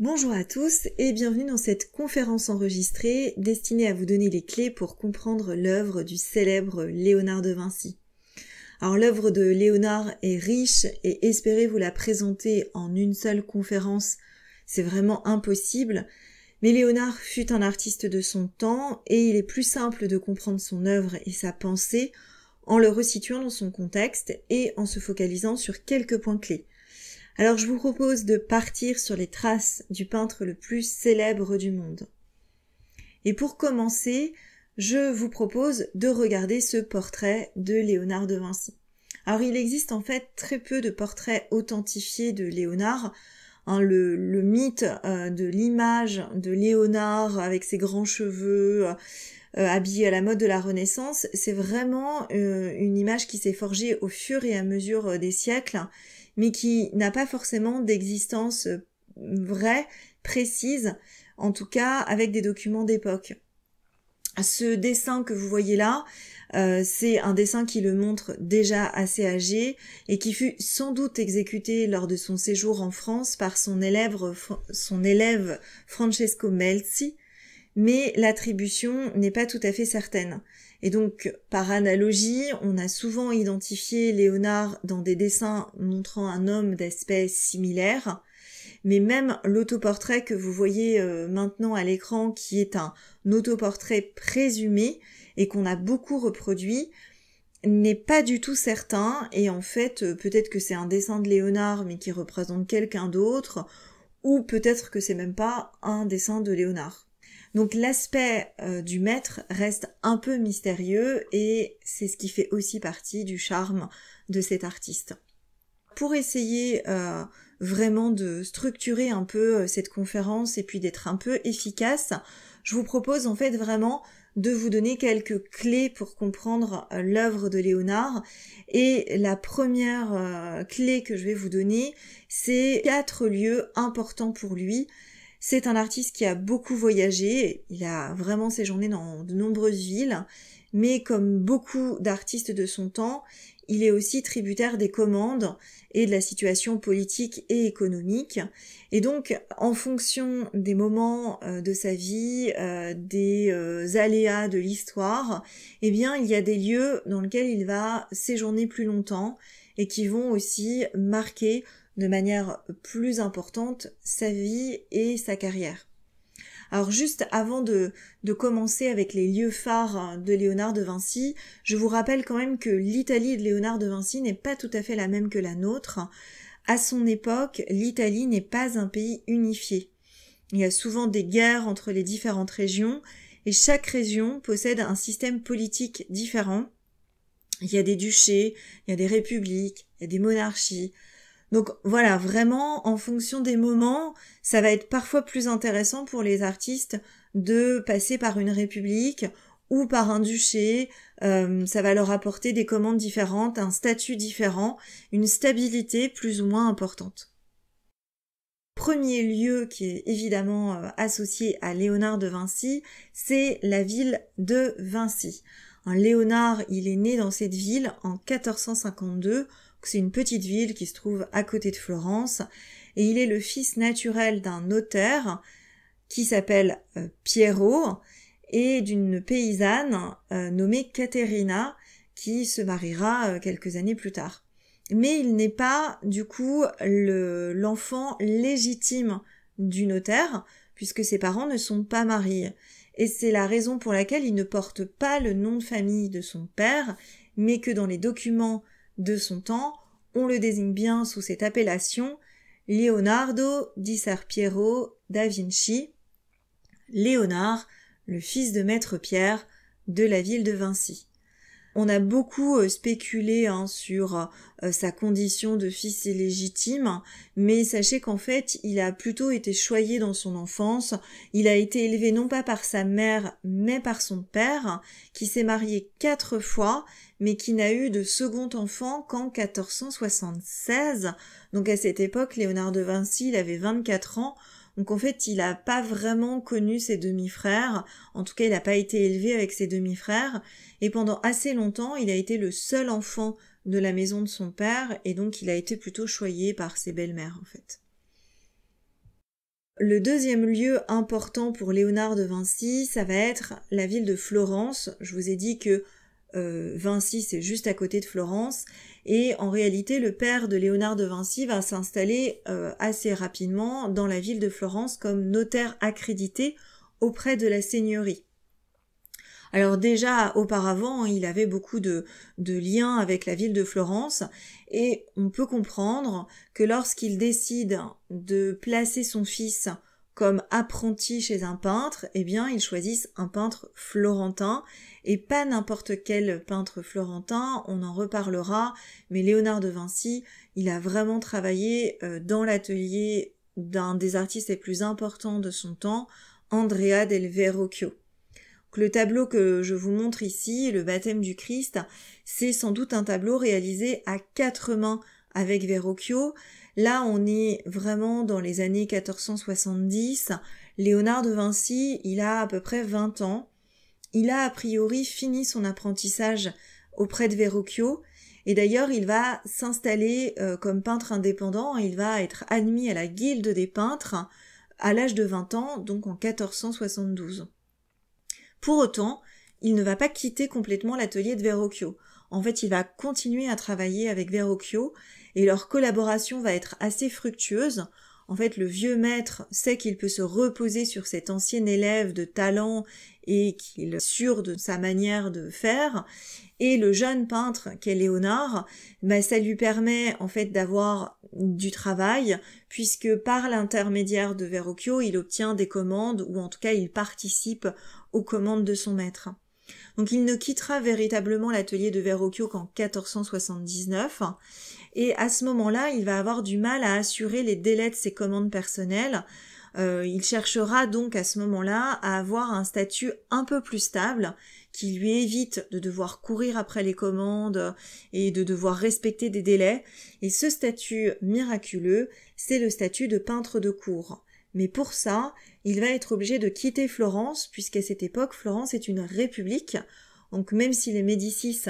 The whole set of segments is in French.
Bonjour à tous et bienvenue dans cette conférence enregistrée destinée à vous donner les clés pour comprendre l'œuvre du célèbre Léonard de Vinci. Alors l'œuvre de Léonard est riche et espérer vous la présenter en une seule conférence, c'est vraiment impossible. Mais Léonard fut un artiste de son temps et il est plus simple de comprendre son œuvre et sa pensée en le resituant dans son contexte et en se focalisant sur quelques points clés. Alors je vous propose de partir sur les traces du peintre le plus célèbre du monde. Et pour commencer, je vous propose de regarder ce portrait de Léonard de Vinci. Alors il existe en fait très peu de portraits authentifiés de Léonard. Hein, le, mythe euh, de l'image de Léonard avec ses grands cheveux euh, habillé à la mode de la Renaissance, c'est vraiment euh, une image qui s'est forgée au fur et à mesure des siècles mais qui n'a pas forcément d'existence euh, vraie, précise, en tout cas avec des documents d'époque. Ce dessin que vous voyez là, euh, c'est un dessin qui le montre déjà assez âgé et qui fut sans doute exécuté lors de son séjour en France par son élève, son élève Francesco Melzi, mais l'attribution n'est pas tout à fait certaine. Et donc, par analogie, on a souvent identifié Léonard dans des dessins montrant un homme d'aspect similaire, mais même l'autoportrait que vous voyez euh, maintenant à l'écran, qui est un autoportrait présumé et qu'on a beaucoup reproduit, n'est pas du tout certain, et en fait, euh, peut-être que c'est un dessin de Léonard, mais qui représente quelqu'un d'autre, ou peut-être que c'est même pas un dessin de Léonard. Donc l'aspect euh, du maître reste un peu mystérieux et c'est ce qui fait aussi partie du charme de cet artiste. Pour essayer euh, vraiment de structurer un peu euh, cette conférence et puis d'être un peu efficace, je vous propose en fait vraiment de vous donner quelques clés pour comprendre l'œuvre de Léonard. Et la première clé que je vais vous donner, c'est quatre lieux importants pour lui c'est un artiste qui a beaucoup voyagé, il a vraiment séjourné dans de nombreuses villes, mais comme beaucoup d'artistes de son temps, il est aussi tributaire des commandes et de la situation politique et économique. Et donc, en fonction des moments euh, de sa vie, euh, des euh, aléas de l'histoire, eh bien, il y a des lieux dans lesquels il va séjourner plus longtemps et qui vont aussi marquer de manière plus importante sa vie et sa carrière. Alors juste avant de, de, commencer avec les lieux phares de Léonard de Vinci, je vous rappelle quand même que l'Italie de Léonard de Vinci n'est pas tout à fait la même que la nôtre. À son époque, l'Italie n'est pas un pays unifié. Il y a souvent des guerres entre les différentes régions et chaque région possède un système politique différent. Il y a des duchés, il y a des républiques, il y a des monarchies, donc voilà, vraiment, en fonction des moments, ça va être parfois plus intéressant pour les artistes de passer par une république ou par un duché, euh, ça va leur apporter des commandes différentes, un statut différent, une stabilité plus ou moins importante. Premier lieu qui est évidemment euh, associé à Léonard de Vinci, c'est la ville de Vinci. Léonard, il est né dans cette ville en 1452, c'est une petite ville qui se trouve à côté de Florence, et il est le fils naturel d'un notaire qui s'appelle euh, Piero et d'une paysanne euh, nommée Caterina qui se mariera euh, quelques années plus tard. Mais il n'est pas du coup l'enfant légitime du notaire puisque ses parents ne sont pas mariés. Et c'est la raison pour laquelle il ne porte pas le nom de famille de son père, mais que dans les documents de son temps, on le désigne bien sous cette appellation Leonardo di Ser Piero da Vinci, Léonard, le fils de maître Pierre, de la ville de Vinci. On a beaucoup euh, spéculé hein, sur euh, sa condition de fils illégitime, mais sachez qu'en fait, il a plutôt été choyé dans son enfance. Il a été élevé non pas par sa mère, mais par son père, qui s'est marié quatre fois, mais qui n'a eu de second enfant qu'en 1476. Donc à cette époque, Léonard de Vinci, il avait 24 ans. Donc en fait, il n'a pas vraiment connu ses demi-frères, en tout cas il n'a pas été élevé avec ses demi-frères, et pendant assez longtemps, il a été le seul enfant de la maison de son père, et donc il a été plutôt choyé par ses belles-mères en fait. Le deuxième lieu important pour Léonard de Vinci, ça va être la ville de Florence. Je vous ai dit que euh, Vinci, c'est juste à côté de Florence. Et en réalité, le père de Léonard de Vinci va s'installer euh, assez rapidement dans la ville de Florence comme notaire accrédité auprès de la seigneurie. Alors déjà, auparavant, hein, il avait beaucoup de, de, liens avec la ville de Florence et on peut comprendre que lorsqu'il décide de placer son fils comme apprenti chez un peintre, eh bien, ils choisissent un peintre florentin et pas n'importe quel peintre florentin, on en reparlera, mais Léonard de Vinci, il a vraiment travaillé euh, dans l'atelier d'un des artistes les plus importants de son temps, Andrea del Verrocchio. le tableau que je vous montre ici, le baptême du Christ, c'est sans doute un tableau réalisé à quatre mains avec Verrocchio, Là, on est vraiment dans les années 1470. Léonard de Vinci, il a à peu près 20 ans. Il a a priori fini son apprentissage auprès de Verrocchio. Et d'ailleurs, il va s'installer euh, comme peintre indépendant. Il va être admis à la Guilde des peintres à l'âge de 20 ans, donc en 1472. Pour autant, il ne va pas quitter complètement l'atelier de Verrocchio. En fait, il va continuer à travailler avec Verrocchio et leur collaboration va être assez fructueuse. En fait, le vieux maître sait qu'il peut se reposer sur cet ancien élève de talent et qu'il est sûr de sa manière de faire. Et le jeune peintre qu'est Léonard, bah, ça lui permet en fait d'avoir du travail, puisque par l'intermédiaire de Verrocchio, il obtient des commandes, ou en tout cas il participe aux commandes de son maître. Donc il ne quittera véritablement l'atelier de Verrocchio qu'en 1479, et à ce moment-là, il va avoir du mal à assurer les délais de ses commandes personnelles. Euh, il cherchera donc à ce moment-là à avoir un statut un peu plus stable qui lui évite de devoir courir après les commandes et de devoir respecter des délais. Et ce statut miraculeux, c'est le statut de peintre de cour. Mais pour ça, il va être obligé de quitter Florence, puisqu'à cette époque, Florence est une république. Donc même si les Médicis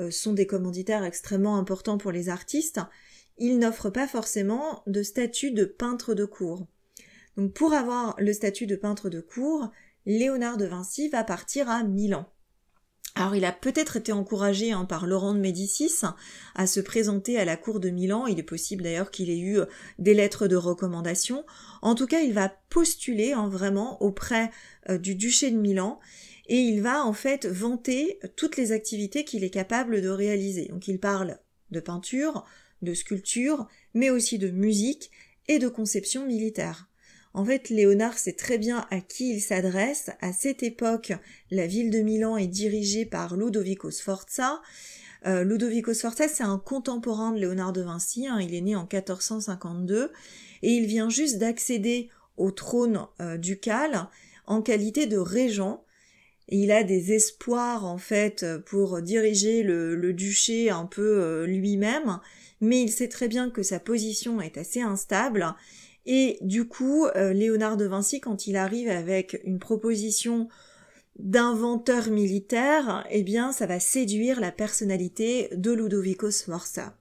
euh, sont des commanditaires extrêmement importants pour les artistes, ils n'offrent pas forcément de statut de peintre de cour. Donc pour avoir le statut de peintre de cour, Léonard de Vinci va partir à Milan. Alors il a peut-être été encouragé hein, par Laurent de Médicis à se présenter à la cour de Milan, il est possible d'ailleurs qu'il ait eu euh, des lettres de recommandation, en tout cas il va postuler hein, vraiment auprès euh, du duché de Milan et il va en fait vanter toutes les activités qu'il est capable de réaliser. Donc il parle de peinture, de sculpture, mais aussi de musique et de conception militaire. En fait, Léonard sait très bien à qui il s'adresse. À cette époque, la ville de Milan est dirigée par Ludovico Sforza. Euh, Ludovico Sforza, c'est un contemporain de Léonard de Vinci. Hein. il est né en 1452 et il vient juste d'accéder au trône euh, ducal en qualité de régent il a des espoirs en fait euh, pour diriger le, duché un peu euh, lui-même, mais il sait très bien que sa position est assez instable. Et du coup, euh, Léonard de Vinci, quand il arrive avec une proposition d'inventeur militaire, eh bien, ça va séduire la personnalité de Ludovico Sforza.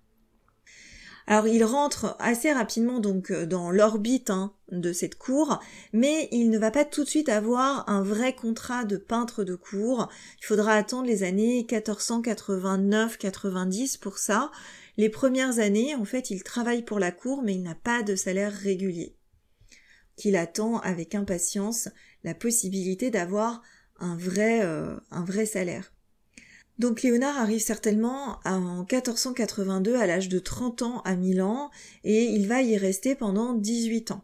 Alors il rentre assez rapidement donc euh, dans l'orbite hein, de cette cour, mais il ne va pas tout de suite avoir un vrai contrat de peintre de cour. Il faudra attendre les années 1489-90 pour ça. Les premières années, en fait, il travaille pour la cour, mais il n'a pas de salaire régulier. Qu'il attend avec impatience la possibilité d'avoir un vrai, euh, un vrai salaire. Donc Léonard arrive certainement en 1482 à l'âge de 30 ans à Milan et il va y rester pendant 18 ans.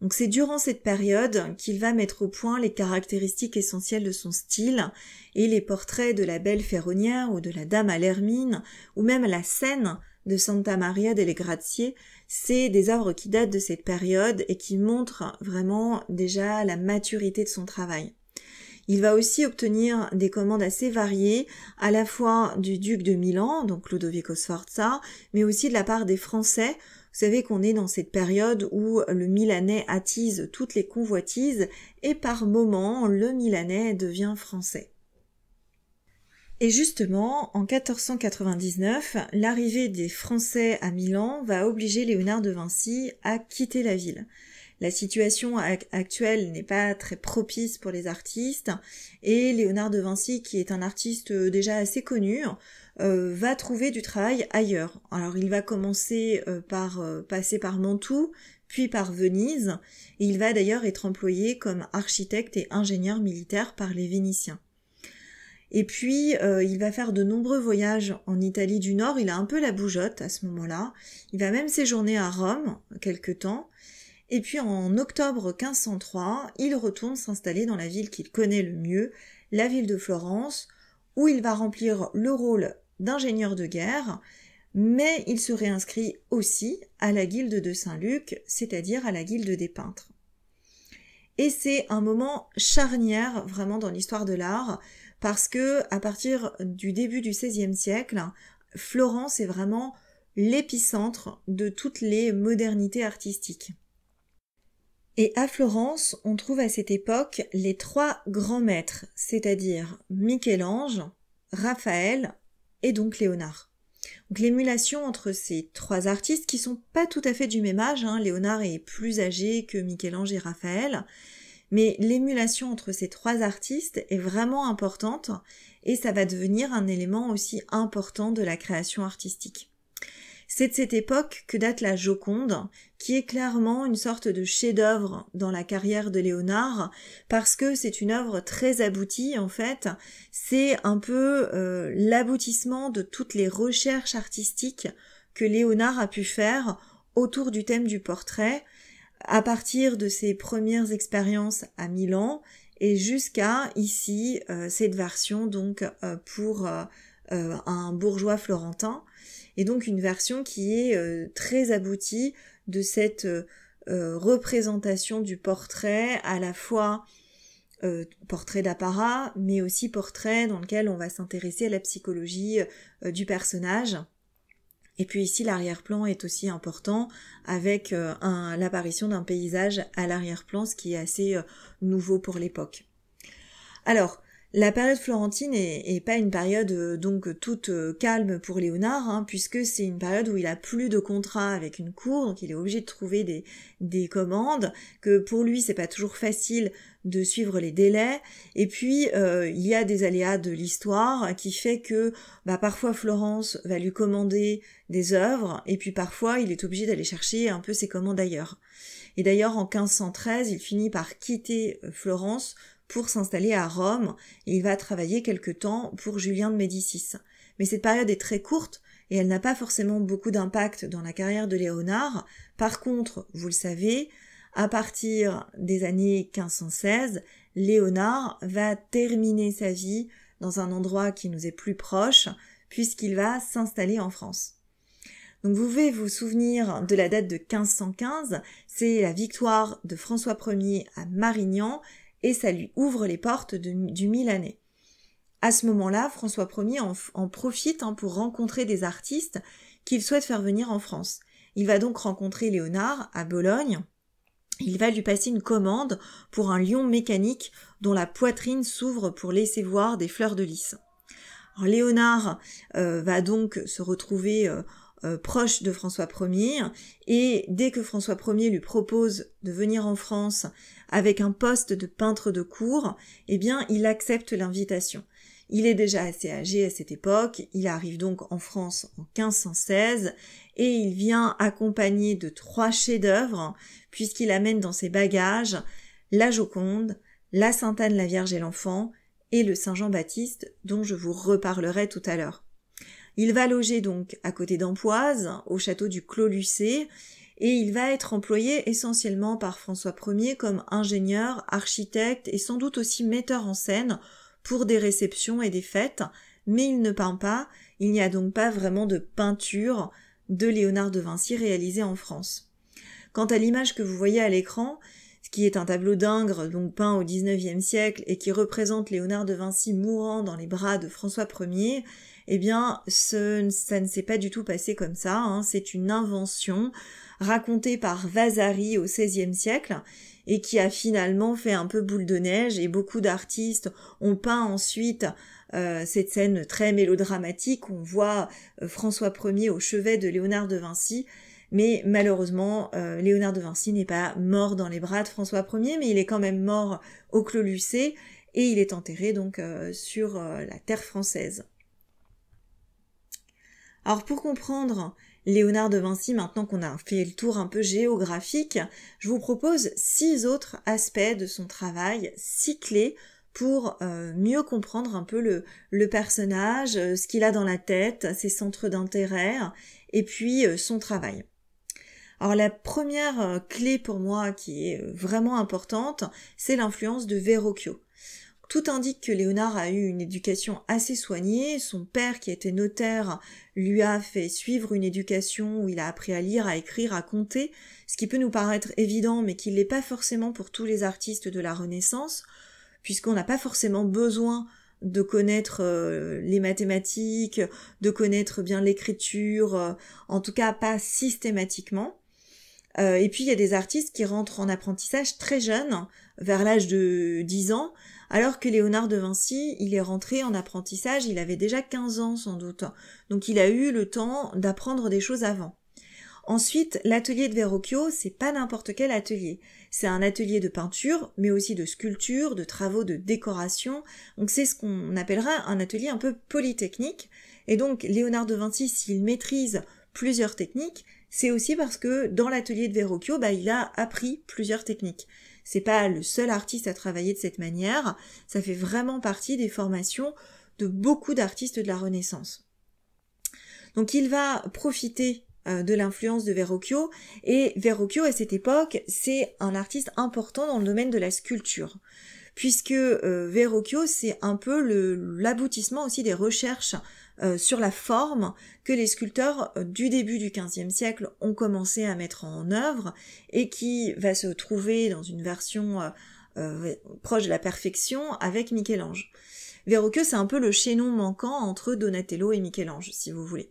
Donc c'est durant cette période qu'il va mettre au point les caractéristiques essentielles de son style et les portraits de la belle ferronnière ou de la dame à l'hermine ou même la scène de Santa Maria delle Grazie, c'est des œuvres qui datent de cette période et qui montrent vraiment déjà la maturité de son travail. Il va aussi obtenir des commandes assez variées, à la fois du duc de Milan, donc Ludovico Sforza, mais aussi de la part des Français. Vous savez qu'on est dans cette période où le Milanais attise toutes les convoitises et par moments le Milanais devient français. Et justement, en 1499, l'arrivée des Français à Milan va obliger Léonard de Vinci à quitter la ville la situation actuelle n'est pas très propice pour les artistes et Léonard de Vinci, qui est un artiste euh, déjà assez connu, euh, va trouver du travail ailleurs. Alors il va commencer euh, par passer par Mantoue, puis par Venise, et il va d'ailleurs être employé comme architecte et ingénieur militaire par les Vénitiens. Et puis, il va faire de nombreux voyages en Italie du Nord. Il a un peu la bougeotte à ce moment-là. Il va même séjourner à Rome quelque temps. Et puis en octobre 1503, il retourne s'installer dans la ville qu'il connaît le mieux, la ville de Florence, où il va remplir le rôle d'ingénieur de guerre, mais il se réinscrit aussi à la guilde de Saint-Luc, c'est-à-dire à la guilde des peintres. Et c'est un moment charnière vraiment dans l'histoire de l'art, parce que à partir du début du XVIe siècle, Florence est vraiment l'épicentre de toutes les modernités artistiques. Et à Florence, on trouve à cette époque les trois grands maîtres, c'est-à-dire Michel-Ange, Raphaël et donc Léonard. Donc l'émulation entre ces trois artistes qui sont pas tout à fait du même âge, hein. Léonard est plus âgé que Michel-Ange et Raphaël, mais l'émulation entre ces trois artistes est vraiment importante et ça va devenir un élément aussi important de la création artistique. C'est de cette époque que date la Joconde, qui est clairement une sorte de chef-d'œuvre dans la carrière de Léonard, parce que c'est une œuvre très aboutie en fait. C'est un peu euh, l'aboutissement de toutes les recherches artistiques que Léonard a pu faire autour du thème du portrait, à partir de ses premières expériences à Milan et jusqu'à ici euh, cette version donc euh, pour un bourgeois florentin et donc une version qui est euh, très aboutie de cette euh, euh, représentation du portrait à la fois portrait d'apparat, mais aussi portrait dans lequel on va s'intéresser à la psychologie du personnage. Et puis ici, l'arrière-plan est aussi important avec l'apparition d'un paysage à l'arrière-plan, ce qui est assez nouveau pour l'époque. Alors, la période florentine est, pas une période euh, donc euh, toute euh, calme pour Léonard, hein, puisque c'est une période où il a plus de contrat avec une cour, donc il est obligé de trouver des, commandes, que pour lui c'est pas toujours facile de suivre les délais, et puis il y a des aléas de l'histoire qui fait que bah, parfois Florence va lui commander des œuvres, et puis parfois il est obligé d'aller chercher un peu ses commandes ailleurs. Et d'ailleurs en 1513 il finit par quitter Florence pour s'installer à Rome il va travailler quelque temps pour Julien de Médicis. Mais cette période est très courte et elle n'a pas forcément beaucoup d'impact dans la carrière de Léonard. Par contre, vous le savez, à partir des années 1516, Léonard va terminer sa vie dans un endroit qui nous est plus proche, puisqu'il va s'installer en France. Donc vous pouvez vous souvenir de la date de 1515, c'est la victoire de François Ier à Marignan et ça lui ouvre les portes du Milanais. À ce moment-là, François Ier en, en profite hein, pour rencontrer des artistes qu'il souhaite faire venir en France. Il va donc rencontrer Léonard à Bologne. Il va lui passer une commande pour un lion mécanique dont la poitrine s'ouvre pour laisser voir des fleurs de lys. Léonard euh, va donc se retrouver euh, euh, proche de François Ier, et dès que François Ier lui propose de venir en France avec un poste de peintre de cour, eh bien il accepte l'invitation. Il est déjà assez âgé à cette époque, il arrive donc en France en 1516 et il vient accompagné de trois chefs-d'œuvre puisqu'il amène dans ses bagages la Joconde, la Sainte Anne la Vierge et l'Enfant et le Saint Jean-Baptiste dont je vous reparlerai tout à l'heure. Il va loger donc à côté d'Ampoise, au château du Clos Lucé, et il va être employé essentiellement par François Ier comme ingénieur, architecte et sans doute aussi metteur en scène pour des réceptions et des fêtes, mais il ne peint pas, il n'y a donc pas vraiment de peinture de Léonard de Vinci réalisée en France. Quant à l'image que vous voyez à l'écran, qui est un tableau d'Ingres, donc peint au XIXe siècle, et qui représente Léonard de Vinci mourant dans les bras de François Ier, eh bien, ça ne s'est pas du tout passé comme ça. Hein. C'est une invention racontée par Vasari au XVIe siècle et qui a finalement fait un peu boule de neige et beaucoup d'artistes ont peint ensuite euh, cette scène très mélodramatique. On voit euh, François Ier au chevet de Léonard de Vinci mais malheureusement, euh, Léonard de Vinci n'est pas mort dans les bras de François Ier, mais il est quand même mort au Clos Lucé et il est enterré donc euh, sur euh, la terre française. Alors pour comprendre Léonard de Vinci, maintenant qu'on a fait le tour un peu géographique, je vous propose six autres aspects de son travail, six clés pour mieux comprendre un peu le, le personnage, ce qu'il a dans la tête, ses centres d'intérêt et puis son travail. Alors la première euh, clé pour moi qui est euh, vraiment importante, c'est l'influence de Verrocchio. Tout indique que Léonard a eu une éducation assez soignée. Son père, qui était notaire, lui a fait suivre une éducation où il a appris à lire, à écrire, à compter, ce qui peut nous paraître évident, mais qui ne l'est pas forcément pour tous les artistes de la Renaissance, puisqu'on n'a pas forcément besoin de connaître euh, les mathématiques, de connaître bien l'écriture, en tout cas pas systématiquement. Euh, et puis il y a des artistes qui rentrent en apprentissage très jeunes, vers l'âge de 10 ans, alors que Léonard de Vinci, il est rentré en apprentissage, il avait déjà 15 ans sans doute. Donc il a eu le temps d'apprendre des choses avant. Ensuite, l'atelier de Verrocchio, c'est pas n'importe quel atelier. C'est un atelier de peinture, mais aussi de sculpture, de travaux de décoration. Donc c'est ce qu'on appellera un atelier un peu polytechnique. Et donc, Léonard de Vinci, s'il maîtrise plusieurs techniques, c'est aussi parce que dans l'atelier de Verrocchio, bah, il a appris plusieurs techniques. C'est pas le seul artiste à travailler de cette manière, ça fait vraiment partie des formations de beaucoup d'artistes de la Renaissance. Donc il va profiter euh, de l'influence de Verrocchio. Et Verrocchio, à cette époque, c'est un artiste important dans le domaine de la sculpture puisque euh, Verrocchio, c'est un peu l'aboutissement aussi des recherches euh, sur la forme que les sculpteurs euh, du début du XVe siècle ont commencé à mettre en œuvre et qui va se trouver dans une version euh, proche de la perfection avec Michel-Ange. Verrocchio, c'est un peu le chaînon manquant entre Donatello et Michel-Ange, si vous voulez.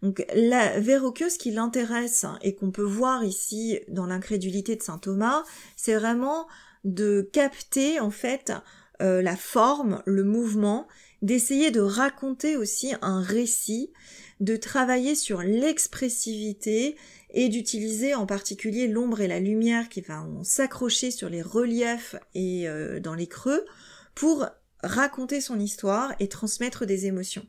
Donc, la, Verrocchio, ce qui l'intéresse hein, et qu'on peut voir ici dans l'incrédulité de saint Thomas, c'est vraiment de capter en fait euh, la forme, le mouvement, d'essayer de raconter aussi un récit, de travailler sur l'expressivité et d'utiliser en particulier l'ombre et la lumière qui vont s'accrocher sur les reliefs et euh, dans les creux pour raconter son histoire et transmettre des émotions.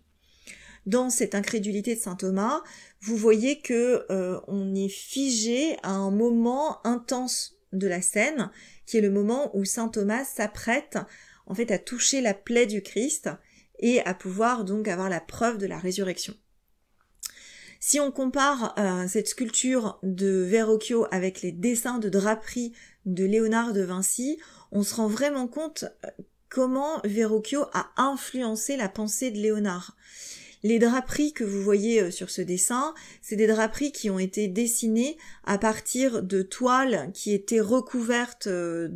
Dans cette incrédulité de saint Thomas, vous voyez que euh, on est figé à un moment intense de la scène, qui est le moment où Saint Thomas s'apprête en fait à toucher la plaie du Christ et à pouvoir donc avoir la preuve de la résurrection. Si on compare euh, cette sculpture de Verrocchio avec les dessins de draperie de Léonard de Vinci, on se rend vraiment compte euh, comment Verrocchio a influencé la pensée de Léonard. Les draperies que vous voyez euh, sur ce dessin, c'est des draperies qui ont été dessinées à partir de toiles qui étaient recouvertes euh,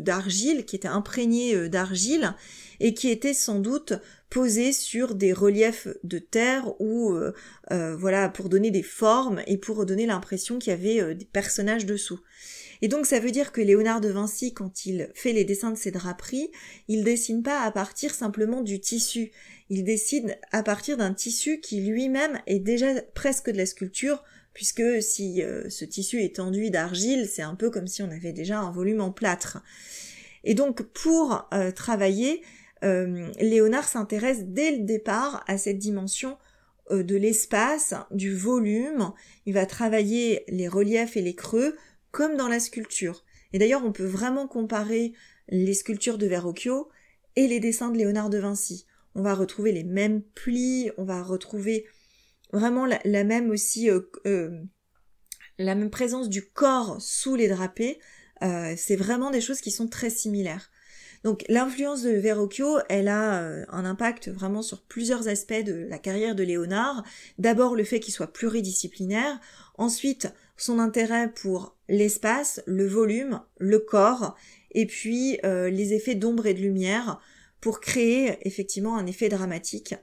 d'argile, qui étaient imprégnées euh, d'argile et qui étaient sans doute posées sur des reliefs de terre ou voilà pour donner des formes et pour donner l'impression qu'il y avait des personnages dessous. Et donc ça veut dire que Léonard de Vinci, quand il fait les dessins de ses draperies, il dessine pas à partir simplement du tissu, il dessine à partir d'un tissu qui lui-même est déjà presque de la sculpture, puisque si euh, ce tissu est enduit d'argile, c'est un peu comme si on avait déjà un volume en plâtre. Et donc pour euh, travailler, euh, Léonard s'intéresse dès le départ à cette dimension de l'espace, du volume. Il va travailler les reliefs et les creux comme dans la sculpture. Et d'ailleurs, on peut vraiment comparer les sculptures de Verrocchio et les dessins de Léonard de Vinci. On va retrouver les mêmes plis, on va retrouver vraiment la, même aussi euh, euh, la même présence du corps sous les drapés. Euh, c'est vraiment des choses qui sont très similaires. Donc l'influence de Verrocchio, elle a un impact vraiment sur plusieurs aspects de la carrière de Léonard. D'abord le fait qu'il soit pluridisciplinaire, ensuite son intérêt pour l'espace, le volume, le corps, et puis euh, les effets d'ombre et de lumière pour créer effectivement un effet dramatique.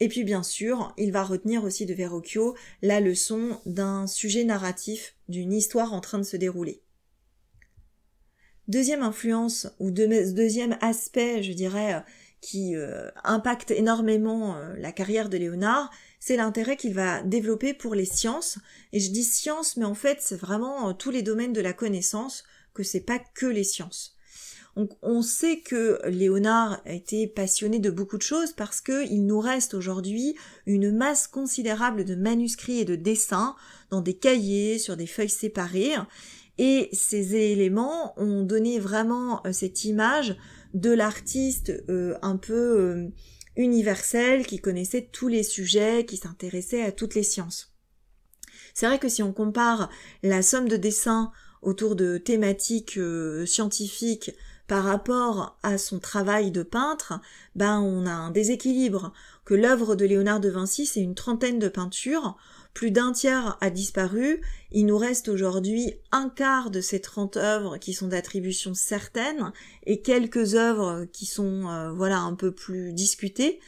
Et puis bien sûr, il va retenir aussi de Verrocchio la leçon d'un sujet narratif, d'une histoire en train de se dérouler. Deuxième influence, ou deuxième aspect, je dirais, qui euh, impacte énormément euh, la carrière de Léonard, c'est l'intérêt qu'il va développer pour les sciences. Et je dis sciences, mais en fait, c'est vraiment euh, tous les domaines de la connaissance, que c'est pas que les sciences. Donc, on sait que Léonard a été passionné de beaucoup de choses parce qu'il nous reste aujourd'hui une masse considérable de manuscrits et de dessins dans des cahiers, sur des feuilles séparées. Et ces éléments ont donné vraiment euh, cette image de l'artiste euh, un peu universel qui connaissait tous les sujets, qui s'intéressait à toutes les sciences. C'est vrai que si on compare la somme de dessins autour de thématiques euh, scientifiques par rapport à son travail de peintre, ben on a un déséquilibre, que l'œuvre de Léonard de Vinci c'est une trentaine de peintures, plus d'un tiers a disparu, il nous reste aujourd'hui un quart de ces 30 œuvres qui sont d'attribution certaine et quelques œuvres qui sont euh, voilà un peu plus discutées.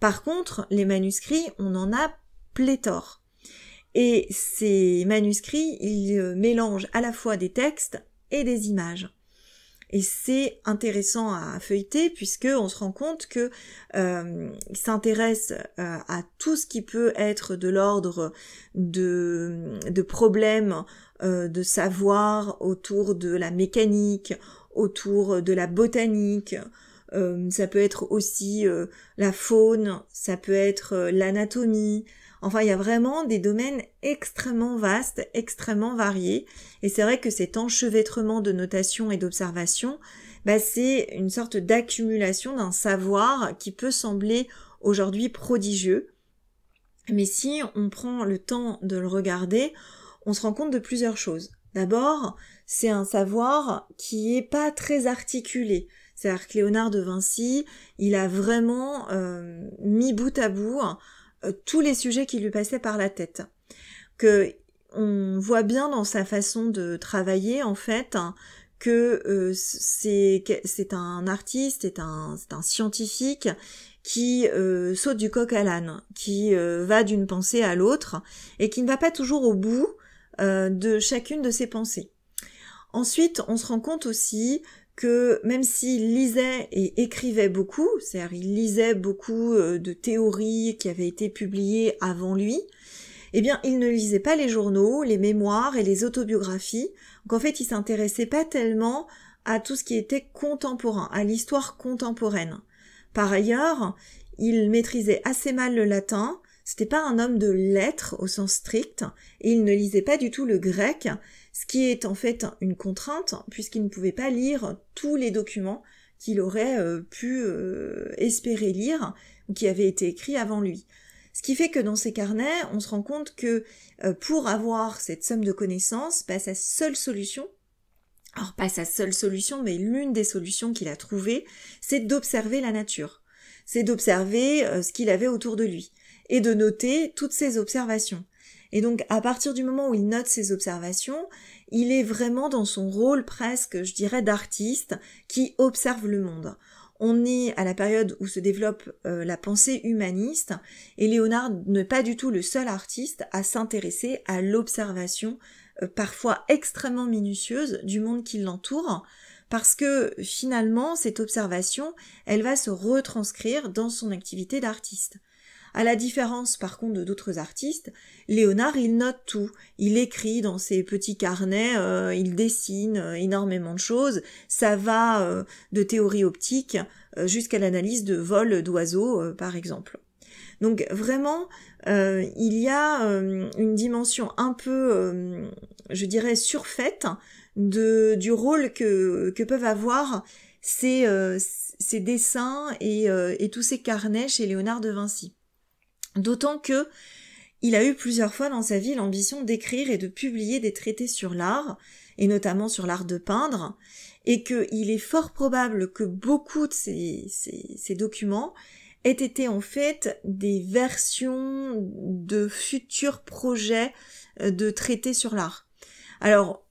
Par contre, les manuscrits, on en a pléthore. Et ces manuscrits, ils euh, mélangent à la fois des textes et des images. Et c'est intéressant à feuilleter puisque on se rend compte que euh, s'intéresse euh, à tout ce qui peut être de l'ordre de, problèmes euh, de savoir autour de la mécanique, autour de la botanique. ça peut être aussi la faune, ça peut être l'anatomie, Enfin, il y a vraiment des domaines extrêmement vastes, extrêmement variés. Et c'est vrai que cet enchevêtrement de notations et d'observations, bah, c'est une sorte d'accumulation d'un savoir qui peut sembler aujourd'hui prodigieux. Mais si on prend le temps de le regarder, on se rend compte de plusieurs choses. D'abord, c'est un savoir qui n'est pas très articulé. C'est-à-dire que Léonard de Vinci, il a vraiment euh, mis bout à bout euh, tous les sujets qui lui passaient par la tête. Que on voit bien dans sa façon de travailler en fait hein, euh, que c'est un artiste, c'est un, un scientifique qui euh, saute du coq à l'âne, qui va d'une pensée à l'autre et qui ne va pas toujours au bout de chacune de ses pensées. Ensuite, on se rend compte aussi que même s'il lisait et écrivait beaucoup, c'est-à-dire il lisait beaucoup euh, de théories qui avaient été publiées avant lui, eh bien il ne lisait pas les journaux, les mémoires et les autobiographies. Donc en fait il s'intéressait pas tellement à tout ce qui était contemporain, à l'histoire contemporaine. Par ailleurs, il maîtrisait assez mal le latin, c'était pas un homme de lettres au sens strict, et il ne lisait pas du tout le grec, ce qui est en fait une contrainte puisqu'il ne pouvait pas lire tous les documents qu'il aurait euh, pu euh, espérer lire ou qui avaient été écrits avant lui. Ce qui fait que dans ses carnets, on se rend compte que euh, pour avoir cette somme de connaissances, bah, sa seule solution, alors pas sa seule solution, mais l'une des solutions qu'il a trouvées, c'est d'observer la nature, c'est d'observer ce qu'il avait autour de lui et de noter toutes ses observations. Et donc à partir du moment où il note ses observations, il est vraiment dans son rôle presque, je dirais, d'artiste qui observe le monde. On est à la période où se développe euh, la pensée humaniste et Léonard n'est pas du tout le seul artiste à s'intéresser à l'observation euh, parfois extrêmement minutieuse du monde qui l'entoure parce que finalement cette observation elle va se retranscrire dans son activité d'artiste. À la différence par contre de d'autres artistes, Léonard il note tout, il écrit dans ses petits carnets, euh, il dessine euh, énormément de choses, ça va euh, de théorie optique jusqu'à l'analyse de vol d'oiseaux par exemple. Donc vraiment, il y a une dimension un peu, je dirais, surfaite du rôle que, peuvent avoir ces, dessins et tous ces carnets chez Léonard de Vinci. D'autant que il a eu plusieurs fois dans sa vie l'ambition d'écrire et de publier des traités sur l'art, et notamment sur l'art de peindre, et qu'il est fort probable que beaucoup de ces, ces, documents aient été en fait des versions de futurs projets euh, de traités sur l'art. Alors,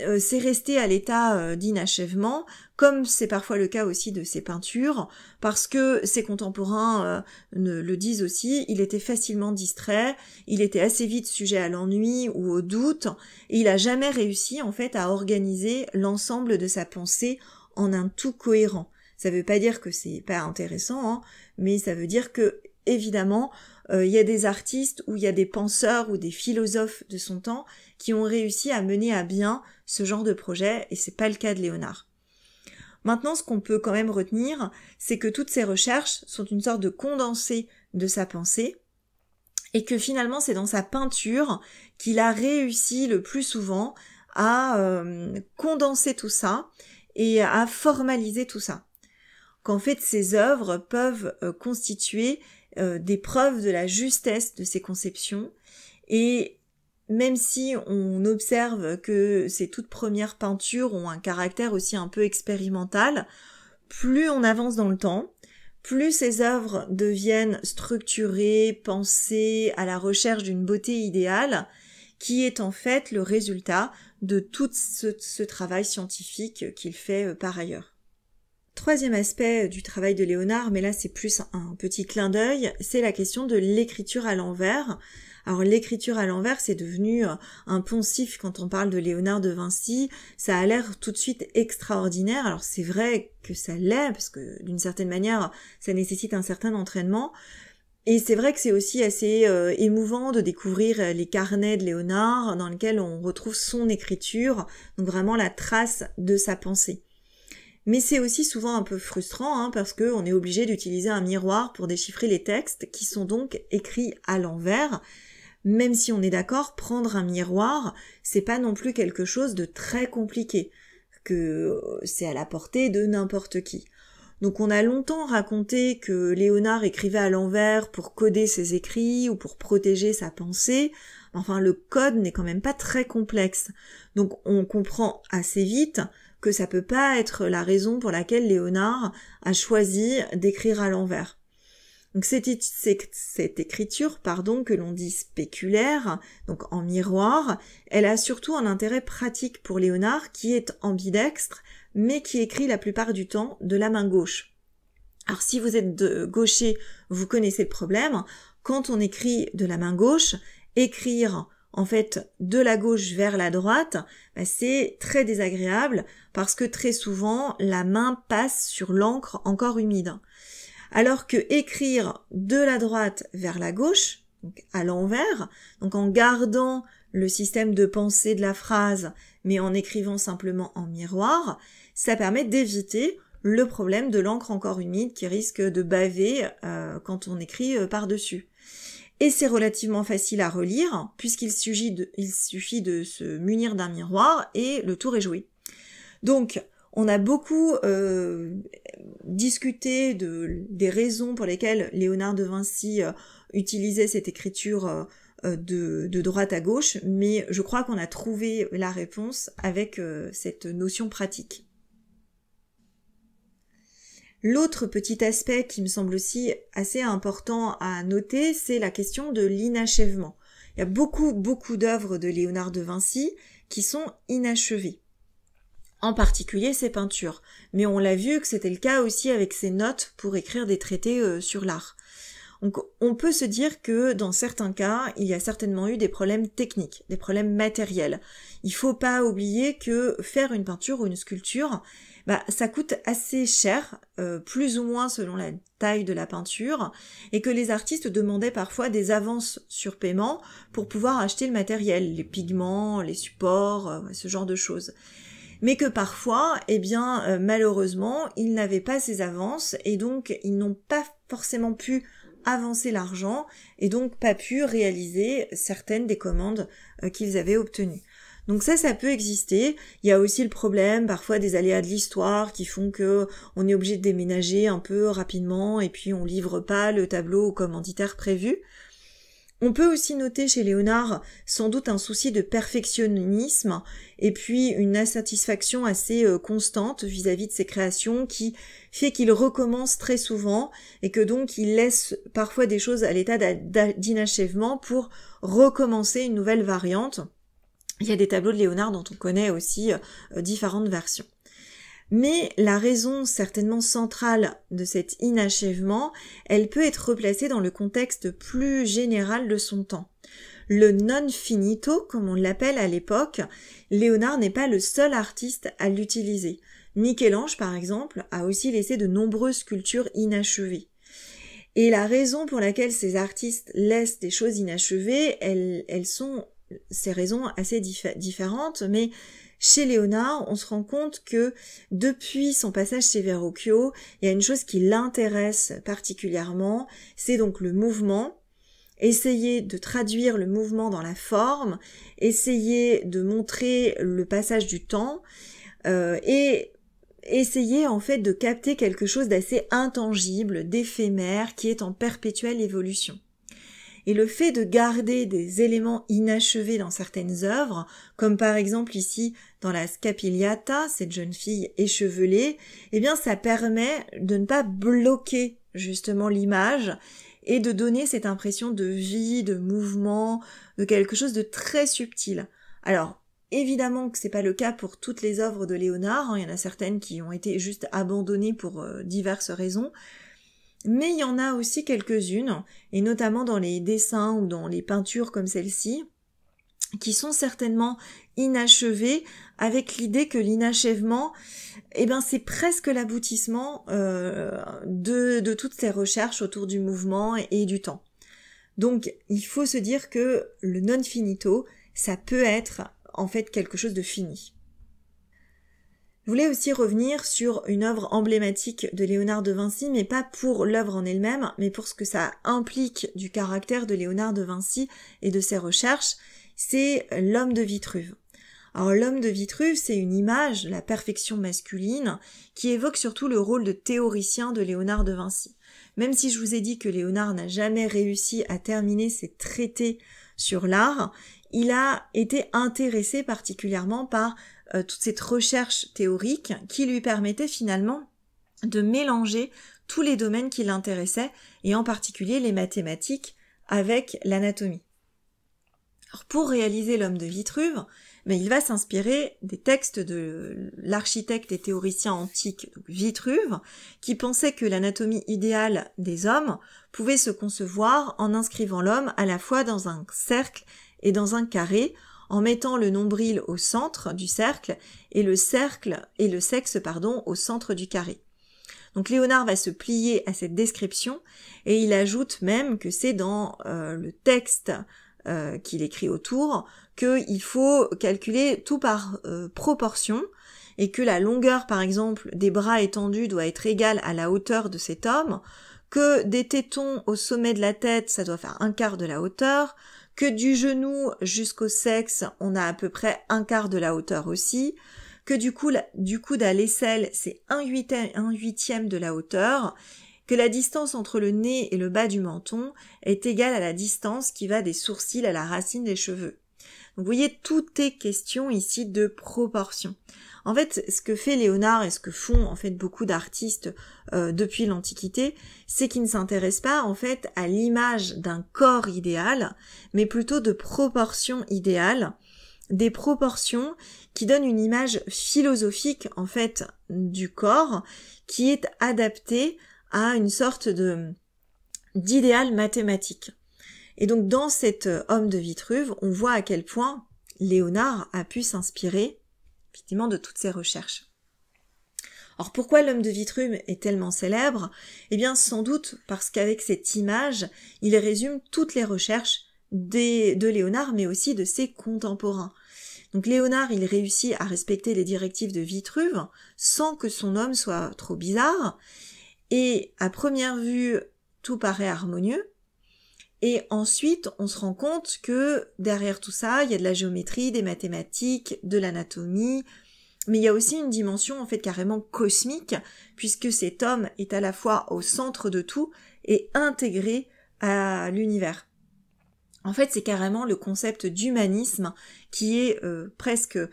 euh, c'est resté à l'état euh, d'inachèvement, comme c'est parfois le cas aussi de ses peintures, parce que ses contemporains euh, ne, le disent aussi, il était facilement distrait, il était assez vite sujet à l'ennui ou au doute, et il a jamais réussi en fait à organiser l'ensemble de sa pensée en un tout cohérent. Ça ne veut pas dire que c'est pas intéressant, hein, mais ça veut dire que évidemment il y a des artistes ou il y a des penseurs ou des philosophes de son temps qui ont réussi à mener à bien ce genre de projet, et c'est pas le cas de Léonard. Maintenant, ce qu'on peut quand même retenir, c'est que toutes ces recherches sont une sorte de condensé de sa pensée, et que finalement c'est dans sa peinture qu'il a réussi le plus souvent à euh, condenser tout ça et à formaliser tout ça. Qu'en fait ses œuvres peuvent euh, constituer euh, des preuves de la justesse de ses conceptions et même si on observe que ces toutes premières peintures ont un caractère aussi un peu expérimental, plus on avance dans le temps, plus ces œuvres deviennent structurées, pensées à la recherche d'une beauté idéale, qui est en fait le résultat de tout ce, ce travail scientifique qu'il fait euh, par ailleurs. Troisième aspect du travail de Léonard, mais là c'est plus un petit clin d'œil, c'est la question de l'écriture à l'envers. Alors l'écriture à l'envers, c'est devenu euh, un poncif quand on parle de Léonard de Vinci. Ça a l'air tout de suite extraordinaire. Alors c'est vrai que ça l'est, parce que d'une certaine manière, ça nécessite un certain entraînement. Et c'est vrai que c'est aussi assez euh, émouvant de découvrir euh, les carnets de Léonard dans lesquels on retrouve son écriture, donc vraiment la trace de sa pensée. Mais c'est aussi souvent un peu frustrant hein, parce qu'on est obligé d'utiliser un miroir pour déchiffrer les textes qui sont donc écrits à l'envers même si on est d'accord, prendre un miroir, c'est pas non plus quelque chose de très compliqué, que euh, c'est à la portée de n'importe qui. Donc on a longtemps raconté que Léonard écrivait à l'envers pour coder ses écrits ou pour protéger sa pensée. Enfin, le code n'est quand même pas très complexe. Donc on comprend assez vite que ça peut pas être la raison pour laquelle Léonard a choisi d'écrire à l'envers. Donc cette, écriture, pardon, que l'on dit spéculaire, donc en miroir, elle a surtout un intérêt pratique pour Léonard qui est ambidextre, mais qui écrit la plupart du temps de la main gauche. Alors si vous êtes de gaucher, vous connaissez le problème. Quand on écrit de la main gauche, écrire en fait de la gauche vers la droite, bah, c'est très désagréable parce que très souvent la main passe sur l'encre encore humide alors que écrire de la droite vers la gauche, à l'envers, donc en gardant le système de pensée de la phrase, mais en écrivant simplement en miroir, ça permet d'éviter le problème de l'encre encore humide qui risque de baver euh, quand on écrit euh, par-dessus. Et c'est relativement facile à relire, puisqu'il suffit, de, suffit de se munir d'un miroir et le tour est joué. Donc, on a beaucoup euh, discuté de, des raisons pour lesquelles Léonard de Vinci euh, utilisait cette écriture euh, de, de, droite à gauche, mais je crois qu'on a trouvé la réponse avec cette notion pratique. L'autre petit aspect qui me semble aussi assez important à noter, c'est la question de l'inachèvement. Il y a beaucoup, beaucoup d'œuvres de Léonard de Vinci qui sont inachevées en particulier ses peintures. Mais on l'a vu que c'était le cas aussi avec ses notes pour écrire des traités euh, sur l'art. Donc on peut se dire que dans certains cas, il y a certainement eu des problèmes techniques, des problèmes matériels. Il faut pas oublier que faire une peinture ou une sculpture, bah, ça coûte assez cher, euh, plus ou moins selon la taille de la peinture, et que les artistes demandaient parfois des avances sur paiement pour pouvoir acheter le matériel, les pigments, les supports, euh, ce genre de choses mais que parfois, eh bien, euh, malheureusement, ils n'avaient pas ces avances et donc ils n'ont pas forcément pu avancer l'argent et donc pas pu réaliser certaines des commandes euh, qu'ils avaient obtenues. Donc ça, ça peut exister. Il y a aussi le problème parfois des aléas de l'histoire qui font que on est obligé de déménager un peu rapidement et puis on livre pas le tableau au commanditaire prévu. On peut aussi noter chez Léonard sans doute un souci de perfectionnisme et puis une insatisfaction assez euh, constante vis-à-vis de ses créations qui fait qu'il recommence très souvent et que donc il laisse parfois des choses à l'état d'inachèvement pour recommencer une nouvelle variante. Il y a des tableaux de Léonard dont on connaît aussi euh, différentes versions. Mais la raison certainement centrale de cet inachèvement, elle peut être replacée dans le contexte plus général de son temps. Le non finito, comme on l'appelle à l'époque, Léonard n'est pas le seul artiste à l'utiliser. Michel-Ange, par exemple, a aussi laissé de nombreuses sculptures inachevées. Et la raison pour laquelle ces artistes laissent des choses inachevées, elles, sont ces raisons assez différentes, mais chez Léonard, on se rend compte que depuis son passage chez Verrocchio, il y a une chose qui l'intéresse particulièrement, c'est donc le mouvement, essayer de traduire le mouvement dans la forme, essayer de montrer le passage du temps euh, et essayer en fait de capter quelque chose d'assez intangible, d'éphémère, qui est en perpétuelle évolution. Et le fait de garder des éléments inachevés dans certaines œuvres, comme par exemple ici dans la Scapigliata, cette jeune fille échevelée, eh bien ça permet de ne pas bloquer justement l'image et de donner cette impression de vie, de mouvement, de quelque chose de très subtil. Alors, Évidemment que c'est pas le cas pour toutes les œuvres de Léonard, hein. il y en a certaines qui ont été juste abandonnées pour euh, diverses raisons, mais il y en a aussi quelques-unes, et notamment dans les dessins ou dans les peintures comme celle-ci, qui sont certainement inachevées, avec l'idée que l'inachèvement, eh ben, c'est presque l'aboutissement euh, de, toutes ces recherches autour du mouvement et du temps. Donc, il faut se dire que le non finito, ça peut être en fait quelque chose de fini. Je voulais aussi revenir sur une œuvre emblématique de Léonard de Vinci, mais pas pour l'œuvre en elle-même, mais pour ce que ça implique du caractère de Léonard de Vinci et de ses recherches, c'est l'homme de Vitruve. Alors l'homme de Vitruve, c'est une image la perfection masculine qui évoque surtout le rôle de théoricien de Léonard de Vinci. Même si je vous ai dit que Léonard n'a jamais réussi à terminer ses traités sur l'art, il a été intéressé particulièrement par euh, toute cette recherche théorique qui lui permettait finalement de mélanger tous les domaines qui l'intéressaient, et en particulier les mathématiques avec l'anatomie. Pour réaliser l'homme de Vitruve, mais ben, il va s'inspirer des textes de l'architecte et théoricien antique Vitruve, qui pensait que l'anatomie idéale des hommes pouvait se concevoir en inscrivant l'homme à la fois dans un cercle et dans un carré, en mettant le nombril au centre du cercle et le cercle et le sexe pardon au centre du carré. Donc Léonard va se plier à cette description et il ajoute même que c'est dans euh, le texte euh, qu'il écrit autour qu'il faut calculer tout par euh, proportion et que la longueur par exemple des bras étendus doit être égale à la hauteur de cet homme, que des tétons au sommet de la tête ça doit faire un quart de la hauteur, que du genou jusqu'au sexe, on a à peu près un quart de la hauteur aussi, que du, cou du coude à l'aisselle, c'est un huitième, de la hauteur, que la distance entre le nez et le bas du menton est égale à la distance qui va des sourcils à la racine des cheveux. Donc, vous voyez, tout est question ici de proportion. En fait, ce que fait Léonard et ce que font en fait beaucoup d'artistes euh, depuis l'Antiquité, c'est qu'ils ne s'intéressent pas en fait à l'image d'un corps idéal, mais plutôt de proportions idéales, des proportions qui donnent une image philosophique en fait du corps qui est adaptée à une sorte de d'idéal mathématique. Et donc dans cet euh, homme de Vitruve, on voit à quel point Léonard a pu s'inspirer effectivement de toutes ses recherches. Alors pourquoi l'homme de Vitruve est tellement célèbre Eh bien sans doute parce qu'avec cette image, il résume toutes les recherches de Léonard mais aussi de ses contemporains. Donc Léonard, il réussit à respecter les directives de Vitruve sans que son homme soit trop bizarre. Et à première vue, tout paraît harmonieux, et ensuite, on se rend compte que derrière tout ça, il y a de la géométrie, des mathématiques, de l'anatomie, mais il y a aussi une dimension en fait carrément cosmique, puisque cet homme est à la fois au centre de tout et intégré à l'univers. En fait, c'est carrément le concept d'humanisme qui est euh, presque euh,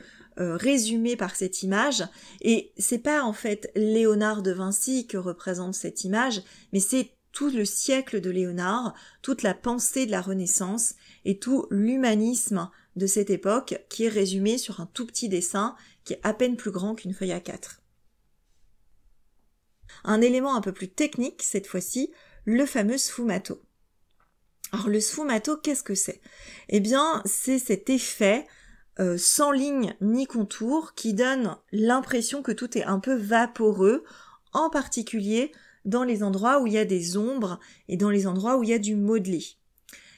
résumé par cette image. Et c'est pas en fait Léonard de Vinci que représente cette image, mais c'est tout le siècle de Léonard, toute la pensée de la Renaissance et tout l'humanisme de cette époque qui est résumé sur un tout petit dessin qui est à peine plus grand qu'une feuille à quatre. Un élément un peu plus technique cette fois-ci, le fameux sfumato. Alors le sfumato, qu'est-ce que c'est Eh bien, c'est cet effet euh, sans ligne ni contour qui donne l'impression que tout est un peu vaporeux, en particulier dans les endroits où il y a des ombres et dans les endroits où il y a du modelé.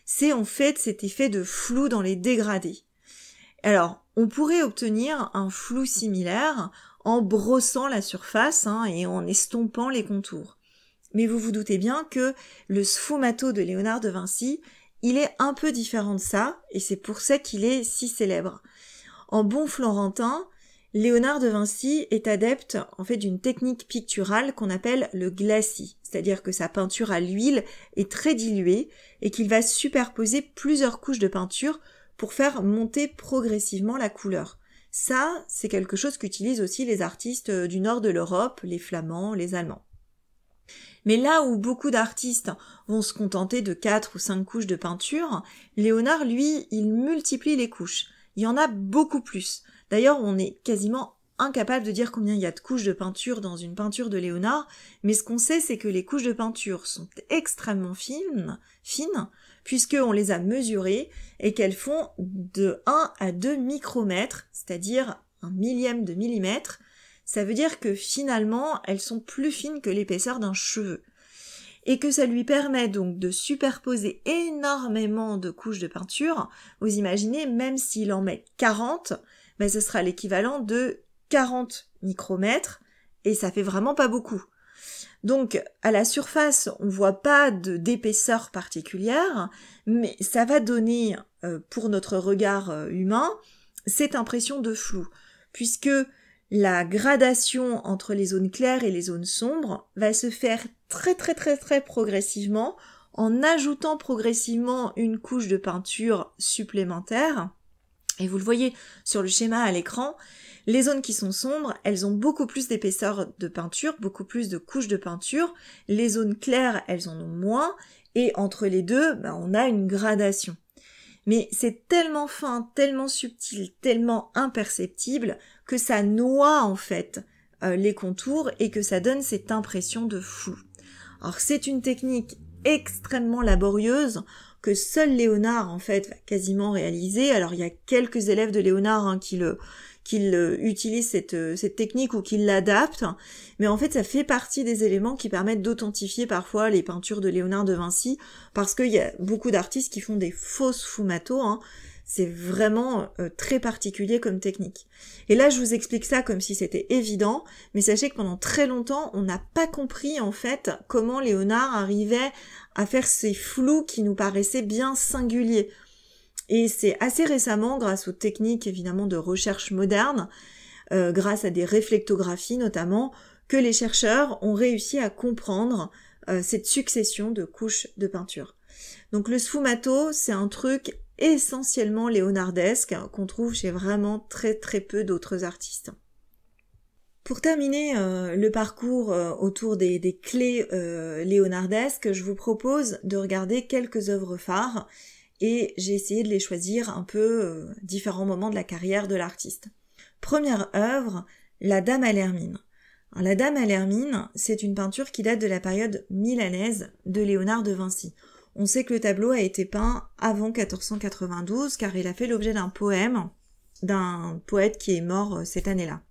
C'est en fait cet effet de flou dans les dégradés. Alors, on pourrait obtenir un flou similaire en brossant la surface hein, et en estompant les contours. Mais vous vous doutez bien que le sfumato de Léonard de Vinci, il est un peu différent de ça, et c'est pour ça qu'il est si célèbre. En bon florentin, Léonard de Vinci est adepte en fait d'une technique picturale qu'on appelle le glacis, c'est-à-dire que sa peinture à l'huile est très diluée et qu'il va superposer plusieurs couches de peinture pour faire monter progressivement la couleur. Ça, c'est quelque chose qu'utilisent aussi les artistes euh, du nord de l'Europe, les Flamands, les Allemands. Mais là où beaucoup d'artistes vont se contenter de quatre ou cinq couches de peinture, Léonard, lui, il multiplie les couches. Il y en a beaucoup plus. D'ailleurs, on est quasiment incapable de dire combien il y a de couches de peinture dans une peinture de Léonard, mais ce qu'on sait, c'est que les couches de peinture sont extrêmement fines, fines, puisqu'on les a mesurées et qu'elles font de 1 à 2 micromètres, c'est-à-dire un millième de millimètre. Ça veut dire que finalement, elles sont plus fines que l'épaisseur d'un cheveu. Et que ça lui permet donc de superposer énormément de couches de peinture. Vous imaginez, même s'il en met 40, mais ben, ce sera l'équivalent de 40 micromètres et ça fait vraiment pas beaucoup. Donc à la surface, on voit pas d'épaisseur particulière, mais ça va donner euh, pour notre regard euh, humain cette impression de flou, puisque la gradation entre les zones claires et les zones sombres va se faire très très très très progressivement en ajoutant progressivement une couche de peinture supplémentaire et vous le voyez sur le schéma à l'écran, les zones qui sont sombres, elles ont beaucoup plus d'épaisseur de peinture, beaucoup plus de couches de peinture. Les zones claires, elles en ont moins. Et entre les deux, ben, on a une gradation. Mais c'est tellement fin, tellement subtil, tellement imperceptible que ça noie en fait euh, les contours et que ça donne cette impression de fou. Alors c'est une technique extrêmement laborieuse que seul Léonard en fait va quasiment réaliser. Alors il y a quelques élèves de Léonard hein, qui le qu'il utilisent cette, euh, cette, technique ou qui l'adaptent. mais en fait ça fait partie des éléments qui permettent d'authentifier parfois les peintures de Léonard de Vinci, parce qu'il y a beaucoup d'artistes qui font des fausses fumato, hein. c'est vraiment euh, très particulier comme technique. Et là je vous explique ça comme si c'était évident, mais sachez que pendant très longtemps on n'a pas compris en fait comment Léonard arrivait à faire ces flous qui nous paraissaient bien singuliers. Et c'est assez récemment, grâce aux techniques évidemment de recherche moderne, euh, grâce à des réflectographies notamment, que les chercheurs ont réussi à comprendre euh, cette succession de couches de peinture. Donc le sfumato, c'est un truc essentiellement léonardesque hein, qu'on trouve chez vraiment très très peu d'autres artistes. Pour terminer euh, le parcours euh, autour des, clés euh, léonardesques, je vous propose de regarder quelques œuvres phares et j'ai essayé de les choisir un peu différents moments de la carrière de l'artiste. Première œuvre, La Dame à l'Hermine. la Dame à l'Hermine, c'est une peinture qui date de la période milanaise de Léonard de Vinci. On sait que le tableau a été peint avant 1492 car il a fait l'objet d'un poème d'un poète qui est mort cette année-là.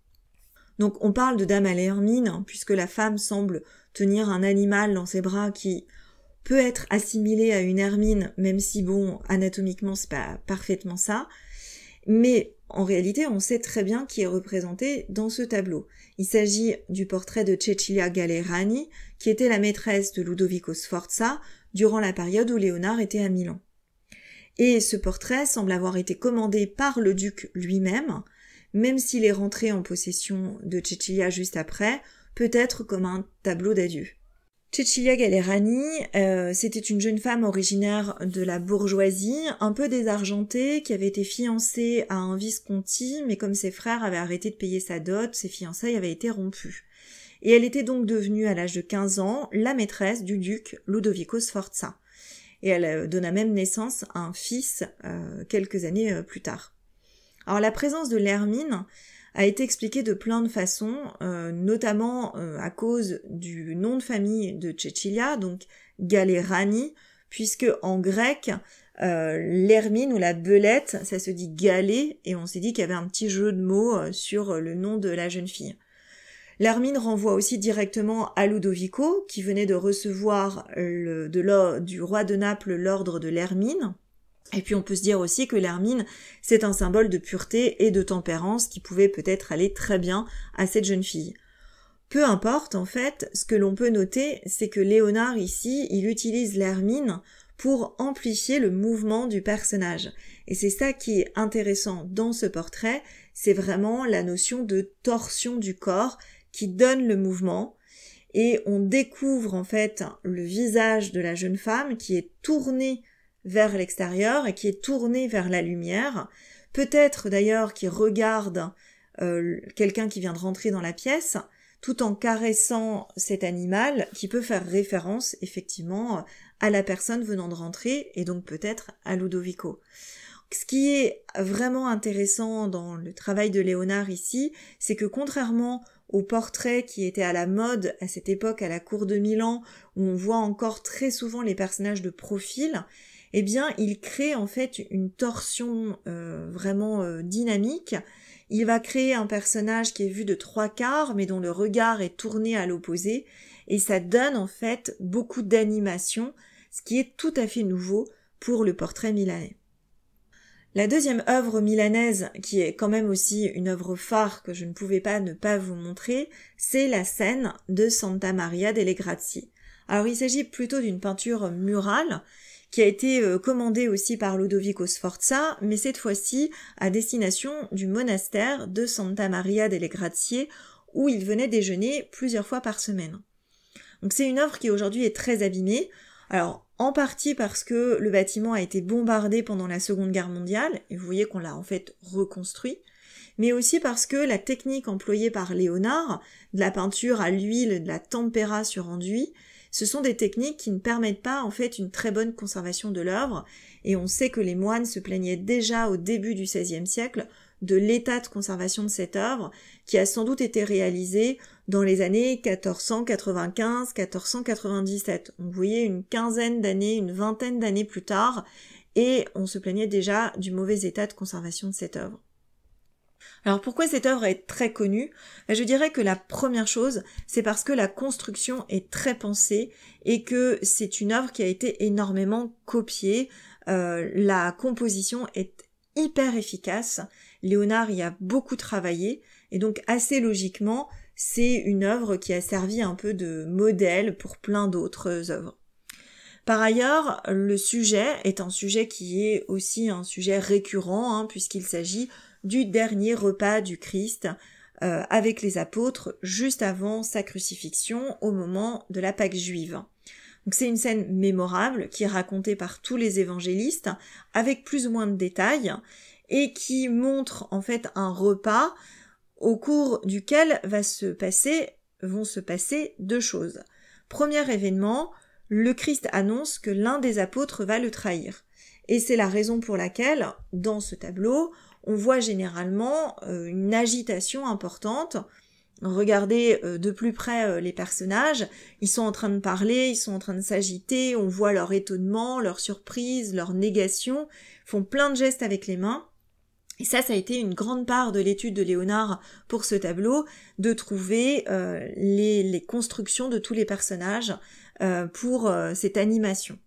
Donc on parle de Dame à l'hermine, hein, puisque la femme semble tenir un animal dans ses bras qui peut être assimilé à une hermine, même si bon, anatomiquement c'est pas parfaitement ça. Mais en réalité, on sait très bien qui est représenté dans ce tableau. Il s'agit du portrait de Cecilia Gallerani, qui était la maîtresse de Ludovico Sforza durant la période où Léonard était à Milan. Et ce portrait semble avoir été commandé par le duc lui-même, même s'il est rentré en possession de Cecilia juste après, peut-être comme un tableau d'adieu. Cecilia Galerani, euh, c'était une jeune femme originaire de la bourgeoisie, un peu désargentée, qui avait été fiancée à un visconti, mais comme ses frères avaient arrêté de payer sa dot, ses fiançailles avaient été rompues. Et elle était donc devenue, à l'âge de 15 ans, la maîtresse du duc Ludovico Sforza. Et elle euh, donna même naissance à un fils euh, quelques années plus tard. Alors la présence de l'hermine a été expliquée de plein de façons, euh, notamment euh, à cause du nom de famille de Cecilia, donc Galerani, puisque en grec, euh, l'hermine ou la belette, ça se dit Galé, et on s'est dit qu'il y avait un petit jeu de mots sur le nom de la jeune fille. L'hermine renvoie aussi directement à Ludovico, qui venait de recevoir de du roi de Naples l'ordre de l'hermine, et puis on peut se dire aussi que l'hermine, c'est un symbole de pureté et de tempérance qui pouvait peut-être aller très bien à cette jeune fille. Peu importe, en fait, ce que l'on peut noter, c'est que Léonard ici, il utilise l'hermine pour amplifier le mouvement du personnage. Et c'est ça qui est intéressant dans ce portrait, c'est vraiment la notion de torsion du corps qui donne le mouvement, et on découvre en fait le visage de la jeune femme qui est tournée vers l'extérieur et qui est tourné vers la lumière, peut-être d'ailleurs qui regarde euh, quelqu'un qui vient de rentrer dans la pièce, tout en caressant cet animal qui peut faire référence effectivement à la personne venant de rentrer et donc peut-être à Ludovico. Ce qui est vraiment intéressant dans le travail de Léonard ici, c'est que contrairement au portrait qui était à la mode à cette époque à la cour de Milan, où on voit encore très souvent les personnages de profil, eh bien, il crée en fait une torsion euh, vraiment euh, dynamique. Il va créer un personnage qui est vu de trois quarts, mais dont le regard est tourné à l'opposé, et ça donne en fait beaucoup d'animation, ce qui est tout à fait nouveau pour le portrait milanais. La deuxième œuvre milanaise, qui est quand même aussi une œuvre phare que je ne pouvais pas ne pas vous montrer, c'est la scène de Santa Maria delle Grazie. Alors il s'agit plutôt d'une peinture murale qui a été euh, commandée aussi par Ludovico Sforza, mais cette fois-ci à destination du monastère de Santa Maria delle Grazie, où il venait déjeuner plusieurs fois par semaine. Donc c'est une œuvre qui aujourd'hui est très abîmée. Alors en partie parce que le bâtiment a été bombardé pendant la Seconde Guerre mondiale, et vous voyez qu'on l'a en fait reconstruit, mais aussi parce que la technique employée par Léonard, de la peinture à l'huile, de la tempéra sur enduit, ce sont des techniques qui ne permettent pas en fait une très bonne conservation de l'œuvre, et on sait que les moines se plaignaient déjà au début du XVIe siècle de l'état de conservation de cette œuvre qui a sans doute été réalisée dans les années 1495-1497. On voyait une quinzaine d'années, une vingtaine d'années plus tard, et on se plaignait déjà du mauvais état de conservation de cette œuvre. Alors pourquoi cette œuvre est très connue ben, Je dirais que la première chose, c'est parce que la construction est très pensée et que c'est une œuvre qui a été énormément copiée. Euh, la composition est hyper efficace Léonard y a beaucoup travaillé, et donc assez logiquement, c'est une œuvre qui a servi un peu de modèle pour plein d'autres œuvres. Par ailleurs, le sujet est un sujet qui est aussi un sujet récurrent, hein, puisqu'il s'agit du dernier repas du Christ euh, avec les apôtres juste avant sa crucifixion au moment de la Pâque juive. Donc c'est une scène mémorable qui est racontée par tous les évangélistes avec plus ou moins de détails et qui montre en fait un repas au cours duquel va se passer, vont se passer deux choses. Premier événement, le Christ annonce que l'un des apôtres va le trahir. Et c'est la raison pour laquelle, dans ce tableau, on voit généralement euh, une agitation importante. Regardez euh, de plus près euh, les personnages, ils sont en train de parler, ils sont en train de s'agiter, on voit leur étonnement, leur surprise, leur négation, font plein de gestes avec les mains. Et ça, ça a été une grande part de l'étude de Léonard pour ce tableau, de trouver euh, les, constructions de tous les personnages euh, pour euh, cette animation.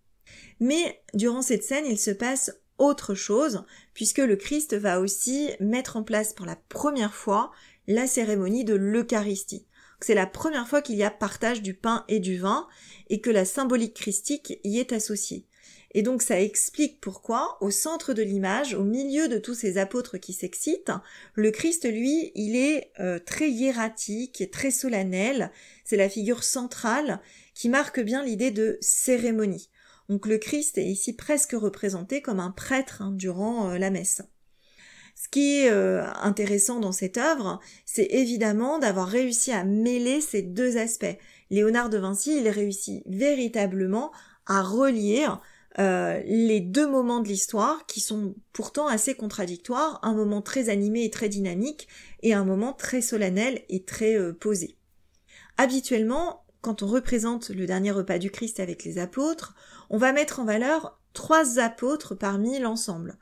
Mais durant cette scène, il se passe autre chose, puisque le Christ va aussi mettre en place pour la première fois la cérémonie de l'Eucharistie. C'est la première fois qu'il y a partage du pain et du vin, et que la symbolique christique y est associée. Et donc ça explique pourquoi, au centre de l'image, au milieu de tous ces apôtres qui s'excitent, le Christ, lui, il est euh, très hiératique très solennel. C'est la figure centrale qui marque bien l'idée de cérémonie. Donc le Christ est ici presque représenté comme un prêtre hein, durant euh, la messe. Ce qui est euh, intéressant dans cette œuvre, c'est évidemment d'avoir réussi à mêler ces deux aspects. Léonard de Vinci, il réussit véritablement à relier euh, les deux moments de l'histoire qui sont pourtant assez contradictoires, un moment très animé et très dynamique et un moment très solennel et très euh, posé. Habituellement, quand on représente le dernier repas du Christ avec les apôtres, on va mettre en valeur trois apôtres parmi l'ensemble.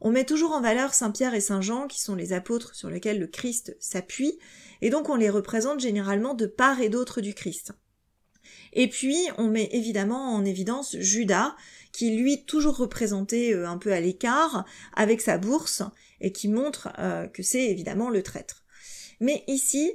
On met toujours en valeur Saint Pierre et Saint Jean, qui sont les apôtres sur lesquels le Christ s'appuie, et donc on les représente généralement de part et d'autre du Christ. Et puis, on met évidemment en évidence Judas, qui lui toujours représenté euh, un peu à l'écart avec sa bourse et qui montre euh, que c'est évidemment le traître. Mais ici,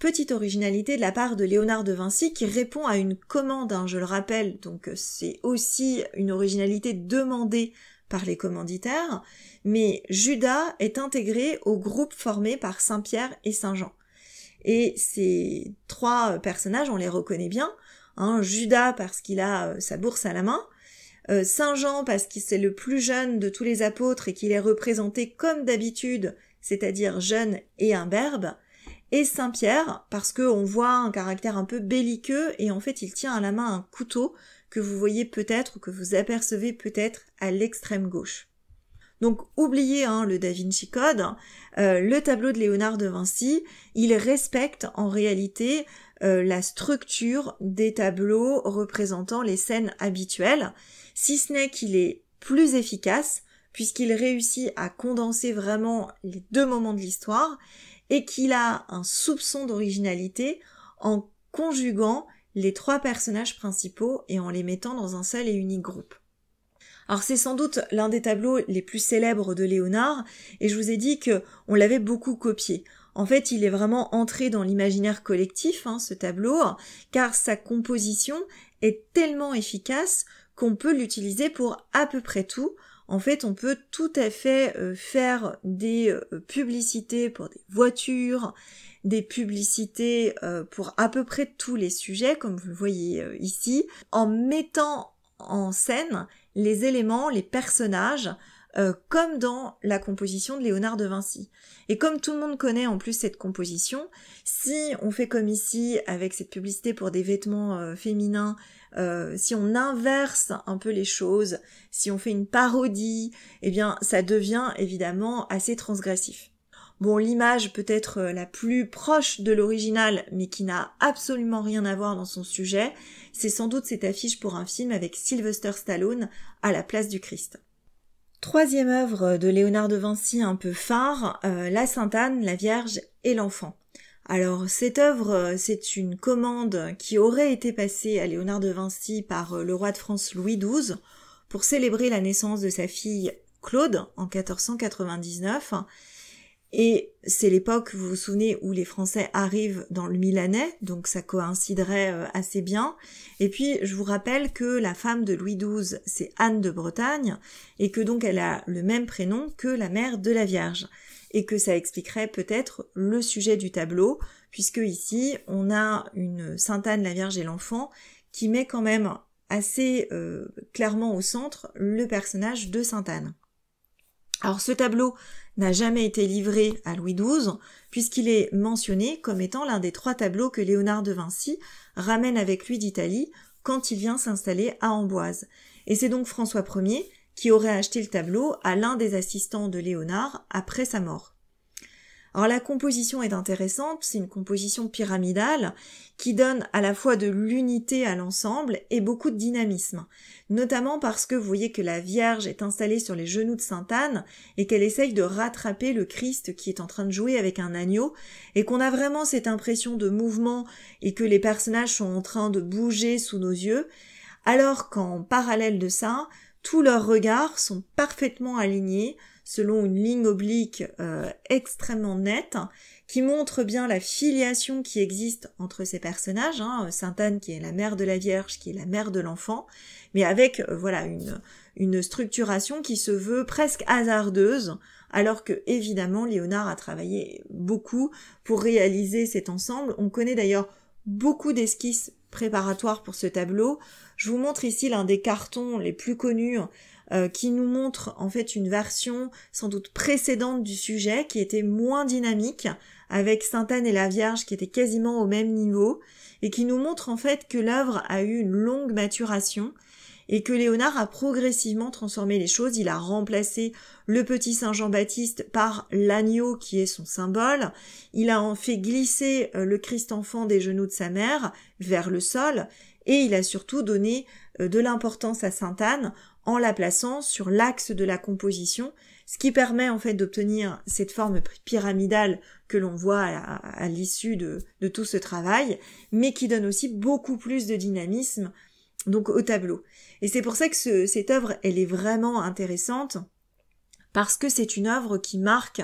Petite originalité de la part de Léonard de Vinci qui répond à une commande, hein, je le rappelle, donc euh, c'est aussi une originalité demandée par les commanditaires, mais Judas est intégré au groupe formé par Saint Pierre et Saint Jean. Et ces trois personnages, on les reconnaît bien. Hein, Judas parce qu'il a sa bourse à la main, euh, Saint Jean parce qu'il c'est le plus jeune de tous les apôtres et qu'il est représenté comme d'habitude, c'est-à-dire jeune et imberbe, et Saint Pierre parce qu'on voit un caractère un peu belliqueux et en fait il tient à la main un couteau que vous voyez peut-être ou que vous apercevez peut-être à l'extrême gauche. Donc oubliez hein, le Da Vinci Code, euh, le tableau de Léonard de Vinci, il respecte en réalité euh, la structure des tableaux représentant les scènes habituelles, si ce n'est qu'il est plus efficace puisqu'il réussit à condenser vraiment les deux moments de l'histoire et qu'il a un soupçon d'originalité en conjuguant les trois personnages principaux et en les mettant dans un seul et unique groupe. Alors c'est sans doute l'un des tableaux les plus célèbres de Léonard et je vous ai dit que on l'avait beaucoup copié. En fait, il est vraiment entré dans l'imaginaire collectif, hein, ce tableau, car sa composition est tellement efficace qu'on peut l'utiliser pour à peu près tout. En fait, on peut tout à fait euh, faire des euh, publicités pour des voitures, des publicités euh, pour à peu près tous les sujets, comme vous le voyez ici, en mettant en scène les éléments, les personnages, euh, comme dans la composition de Léonard de Vinci. Et comme tout le monde connaît en plus cette composition, si on fait comme ici avec cette publicité pour des vêtements euh, féminins, euh, si on inverse un peu les choses, si on fait une parodie, eh bien ça devient évidemment assez transgressif. Bon, l'image peut-être la plus proche de l'original, mais qui n'a absolument rien à voir dans son sujet, c'est sans doute cette affiche pour un film avec Sylvester Stallone à la place du Christ. Troisième œuvre de Léonard de Vinci un peu phare, euh, La Sainte Anne, la Vierge et l'Enfant. Alors cette œuvre, euh, c'est une commande qui aurait été passée à Léonard de Vinci par euh, le roi de France Louis XII pour célébrer la naissance de sa fille Claude en 1499 et c'est l'époque, vous vous souvenez, où les Français arrivent dans le Milanais, donc ça coïnciderait euh, assez bien. Et puis, je vous rappelle que la femme de Louis XII, c'est Anne de Bretagne, et que donc elle a le même prénom que la mère de la Vierge. Et que ça expliquerait peut-être le sujet du tableau, puisque ici, on a une Sainte Anne, la Vierge et l'enfant, qui met quand même assez euh, clairement au centre le personnage de Sainte Anne. Alors ce tableau n'a jamais été livré à Louis XII, puisqu'il est mentionné comme étant l'un des trois tableaux que Léonard de Vinci ramène avec lui d'Italie quand il vient s'installer à Amboise. Et c'est donc François Ier qui aurait acheté le tableau à l'un des assistants de Léonard après sa mort. Alors la composition est intéressante, c'est une composition pyramidale qui donne à la fois de l'unité à l'ensemble et beaucoup de dynamisme, notamment parce que vous voyez que la Vierge est installée sur les genoux de Sainte Anne et qu'elle essaye de rattraper le Christ qui est en train de jouer avec un agneau et qu'on a vraiment cette impression de mouvement et que les personnages sont en train de bouger sous nos yeux, alors qu'en parallèle de ça, tous leurs regards sont parfaitement alignés selon une ligne oblique euh, extrêmement nette qui montre bien la filiation qui existe entre ces personnages, hein. Sainte Anne qui est la mère de la Vierge, qui est la mère de l'enfant, mais avec euh, voilà une, une structuration qui se veut presque hasardeuse, alors que évidemment Léonard a travaillé beaucoup pour réaliser cet ensemble. On connaît d'ailleurs beaucoup d'esquisses préparatoires pour ce tableau. Je vous montre ici l'un des cartons les plus connus euh, qui nous montre en fait une version sans doute précédente du sujet qui était moins dynamique, avec Sainte Anne et la Vierge qui étaient quasiment au même niveau, et qui nous montre en fait que l'œuvre a eu une longue maturation, et que Léonard a progressivement transformé les choses. Il a remplacé le petit Saint Jean-Baptiste par l'agneau qui est son symbole. Il a en fait glisser euh, le Christ enfant des genoux de sa mère vers le sol et il a surtout donné euh, de l'importance à Sainte Anne en la plaçant sur l'axe de la composition, ce qui permet en fait d'obtenir cette forme pyramidale que l'on voit à, l'issue de, tout ce travail, mais qui donne aussi beaucoup plus de dynamisme donc au tableau. Et c'est pour ça que cette œuvre, elle est vraiment intéressante parce que c'est une œuvre qui marque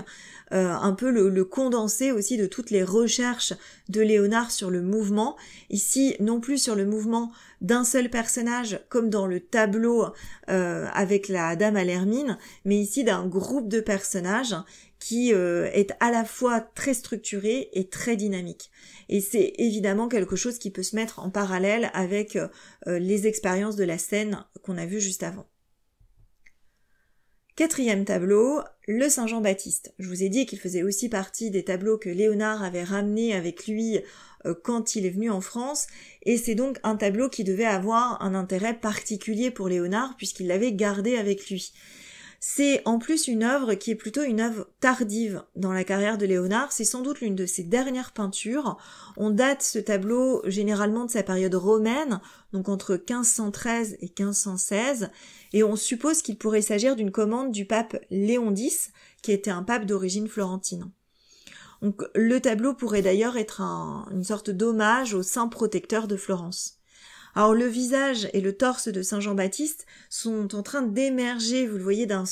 euh, un peu le, condensé aussi de toutes les recherches de Léonard sur le mouvement. Ici, non plus sur le mouvement d'un seul personnage, comme dans le tableau euh, avec la dame à l'hermine, mais ici d'un groupe de personnages qui euh, est à la fois très structuré et très dynamique. Et c'est évidemment quelque chose qui peut se mettre en parallèle avec les expériences de la scène qu'on a vues juste avant. Quatrième tableau, le Saint Jean-Baptiste. Je vous ai dit qu'il faisait aussi partie des tableaux que Léonard avait ramenés avec lui euh, quand il est venu en France, et c'est donc un tableau qui devait avoir un intérêt particulier pour Léonard puisqu'il l'avait gardé avec lui. C'est en plus une œuvre qui est plutôt une œuvre tardive dans la carrière de Léonard. C'est sans doute l'une de ses dernières peintures. On date ce tableau généralement de sa période romaine, donc entre 1513 et 1516, et on suppose qu'il pourrait s'agir d'une commande du pape Léon X, qui était un pape d'origine florentine. Donc, le tableau pourrait d'ailleurs être une sorte d'hommage au saint protecteur de Florence. Alors le visage et le torse de Saint Jean-Baptiste sont en train d'émerger, vous le voyez, d'un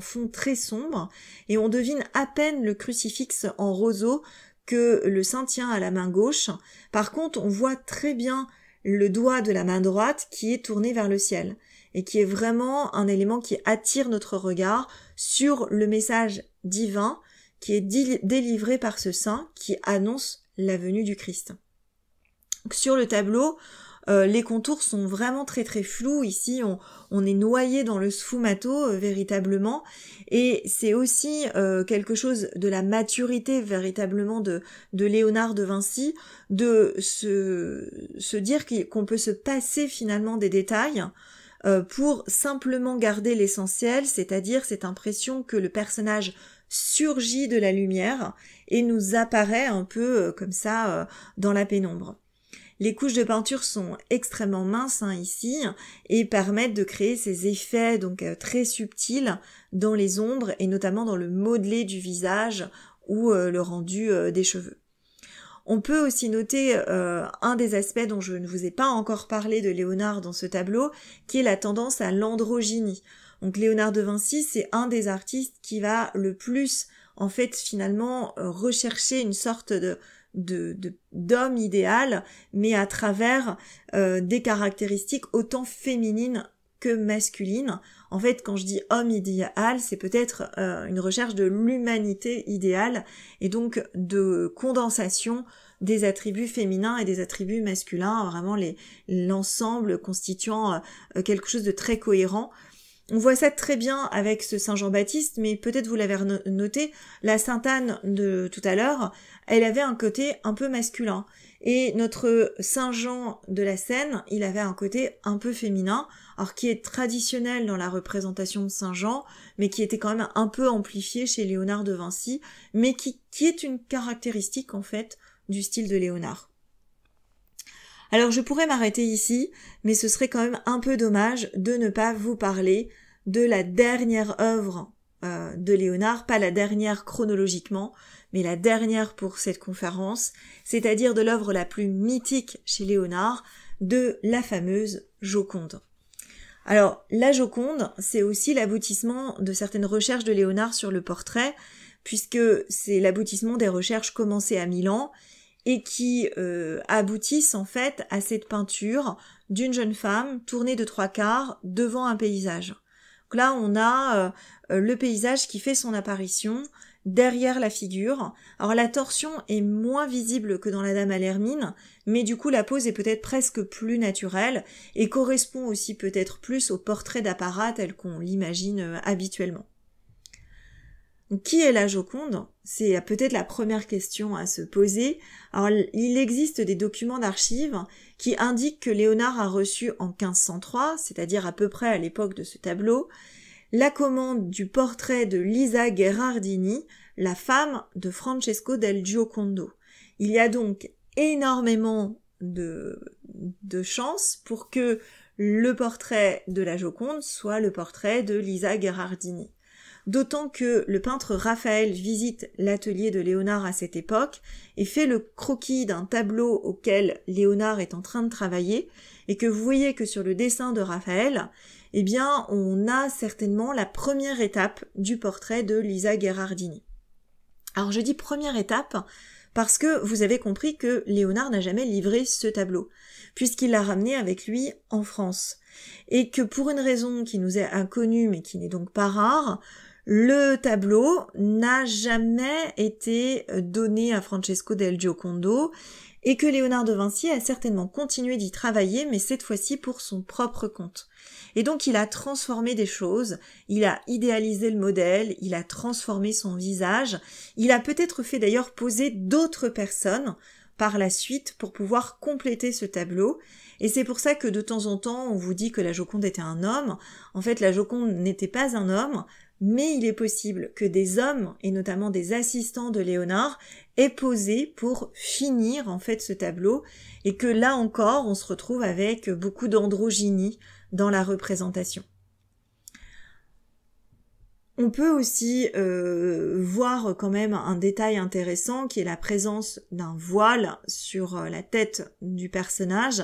fond très sombre, et on devine à peine le crucifix en roseau que le saint tient à la main gauche. Par contre, on voit très bien le doigt de la main droite qui est tourné vers le ciel et qui est vraiment un élément qui attire notre regard sur le message divin qui est délivré par ce saint qui annonce la venue du Christ. sur le tableau, euh, les contours sont vraiment très très flous. Ici, on, est noyé dans le sfumato euh, véritablement. Et c'est aussi euh, quelque chose de la maturité véritablement de, de Léonard de Vinci, de se dire qu'on peut se passer finalement des détails pour simplement garder l'essentiel, c'est-à-dire cette impression que le personnage surgit de la lumière et nous apparaît un peu comme ça dans la pénombre. Les couches de peinture sont extrêmement minces hein, ici et permettent de créer ces effets donc euh, très subtils dans les ombres et notamment dans le modelé du visage ou euh, le rendu euh, des cheveux. On peut aussi noter un des aspects dont je ne vous ai pas encore parlé de Léonard dans ce tableau, qui est la tendance à l'androgynie. Donc Léonard de Vinci, c'est un des artistes qui va le plus, en fait, finalement, rechercher une sorte de, de d'homme idéal, mais à travers euh, des caractéristiques autant féminines que masculines. En fait, quand je dis homme idéal, c'est peut-être euh, une recherche de l'humanité idéale et donc de condensation des attributs féminins et des attributs masculins, vraiment l'ensemble constituant euh, quelque chose de très cohérent on voit ça très bien avec ce Saint Jean-Baptiste, mais peut-être vous l'avez noté, la Sainte Anne de tout à l'heure, elle avait un côté un peu masculin. Et notre Saint Jean de la Seine, il avait un côté un peu féminin, alors qui est traditionnel dans la représentation de Saint Jean, mais qui était quand même un peu amplifié chez Léonard de Vinci, mais qui, qui est une caractéristique en fait du style de Léonard. Alors je pourrais m'arrêter ici, mais ce serait quand même un peu dommage de ne pas vous parler de la dernière œuvre euh, de Léonard, pas la dernière chronologiquement, mais la dernière pour cette conférence, c'est-à-dire de l'œuvre la plus mythique chez Léonard, de la fameuse Joconde. Alors, la Joconde, c'est aussi l'aboutissement de certaines recherches de Léonard sur le portrait, puisque c'est l'aboutissement des recherches commencées à Milan et qui euh, aboutissent en fait à cette peinture d'une jeune femme tournée de trois quarts devant un paysage. là, on a euh, euh, le paysage qui fait son apparition derrière la figure. Alors la torsion est moins visible que dans la Dame à l'Hermine, mais du coup la pose est peut-être presque plus naturelle et correspond aussi peut-être plus au portrait d'apparat tel qu'on l'imagine habituellement. Qui est la Joconde C'est peut-être la première question à se poser. Alors, il existe des documents d'archives qui indiquent que Léonard a reçu en 1503, c'est-à-dire à peu près à l'époque de ce tableau, la commande du portrait de Lisa Gherardini, la femme de Francesco del Giocondo. Il y a donc énormément de, de chance pour que le portrait de la Joconde soit le portrait de Lisa Gherardini d'autant que le peintre Raphaël visite l'atelier de Léonard à cette époque et fait le croquis d'un tableau auquel Léonard est en train de travailler, et que vous voyez que sur le dessin de Raphaël, eh bien, on a certainement la première étape du portrait de Lisa Gherardini. Alors je dis première étape parce que vous avez compris que Léonard n'a jamais livré ce tableau, puisqu'il l'a ramené avec lui en France, et que pour une raison qui nous est inconnue mais qui n'est donc pas rare, le tableau n'a jamais été euh, donné à Francesco del Giocondo et que Léonard de Vinci a certainement continué d'y travailler, mais cette fois-ci pour son propre compte. Et donc il a transformé des choses, il a idéalisé le modèle, il a transformé son visage, il a peut-être fait d'ailleurs poser d'autres personnes par la suite pour pouvoir compléter ce tableau, et c'est pour ça que de temps en temps on vous dit que la Joconde était un homme, en fait la Joconde n'était pas un homme, mais il est possible que des hommes, et notamment des assistants de Léonard, aient posé pour finir en fait ce tableau, et que là encore on se retrouve avec beaucoup d'androgynie dans la représentation. On peut aussi euh, voir quand même un détail intéressant qui est la présence d'un voile sur euh, la tête du personnage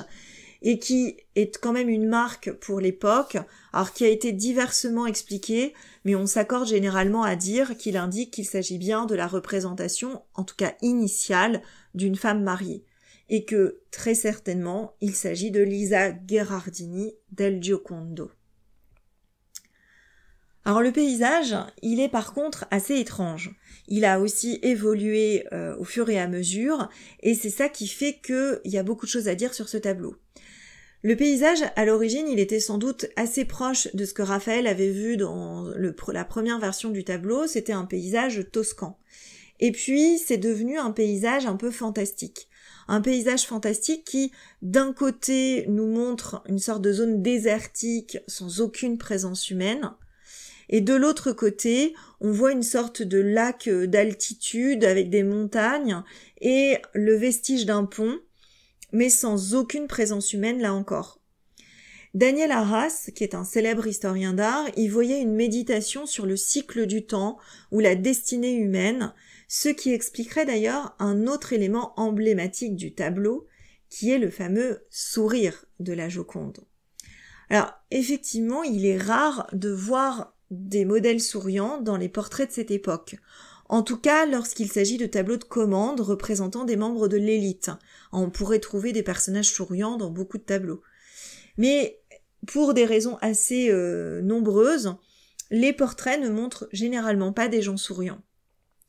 et qui est quand même une marque pour l'époque, alors qui a été diversement expliqué, mais on s'accorde généralement à dire qu'il indique qu'il s'agit bien de la représentation, en tout cas initiale, d'une femme mariée, et que très certainement il s'agit de Lisa Gherardini del Giocondo. Alors le paysage, il est par contre assez étrange. Il a aussi évolué euh, au fur et à mesure, et c'est ça qui fait qu'il y a beaucoup de choses à dire sur ce tableau. Le paysage, à l'origine, il était sans doute assez proche de ce que Raphaël avait vu dans la première version du tableau, c'était un paysage toscan. Et puis, c'est devenu un paysage un peu fantastique. Un paysage fantastique qui, d'un côté, nous montre une sorte de zone désertique sans aucune présence humaine, et de l'autre côté, on voit une sorte de lac euh, d'altitude avec des montagnes et le vestige d'un pont mais sans aucune présence humaine là encore. Daniel Arras, qui est un célèbre historien d'art, y voyait une méditation sur le cycle du temps ou la destinée humaine, ce qui expliquerait d'ailleurs un autre élément emblématique du tableau, qui est le fameux sourire de la Joconde. Alors effectivement, il est rare de voir des modèles souriants dans les portraits de cette époque. En tout cas, lorsqu'il s'agit de tableaux de commande représentant des membres de l'élite. On pourrait trouver des personnages souriants dans beaucoup de tableaux. Mais pour des raisons assez euh, nombreuses, les portraits ne montrent généralement pas des gens souriants.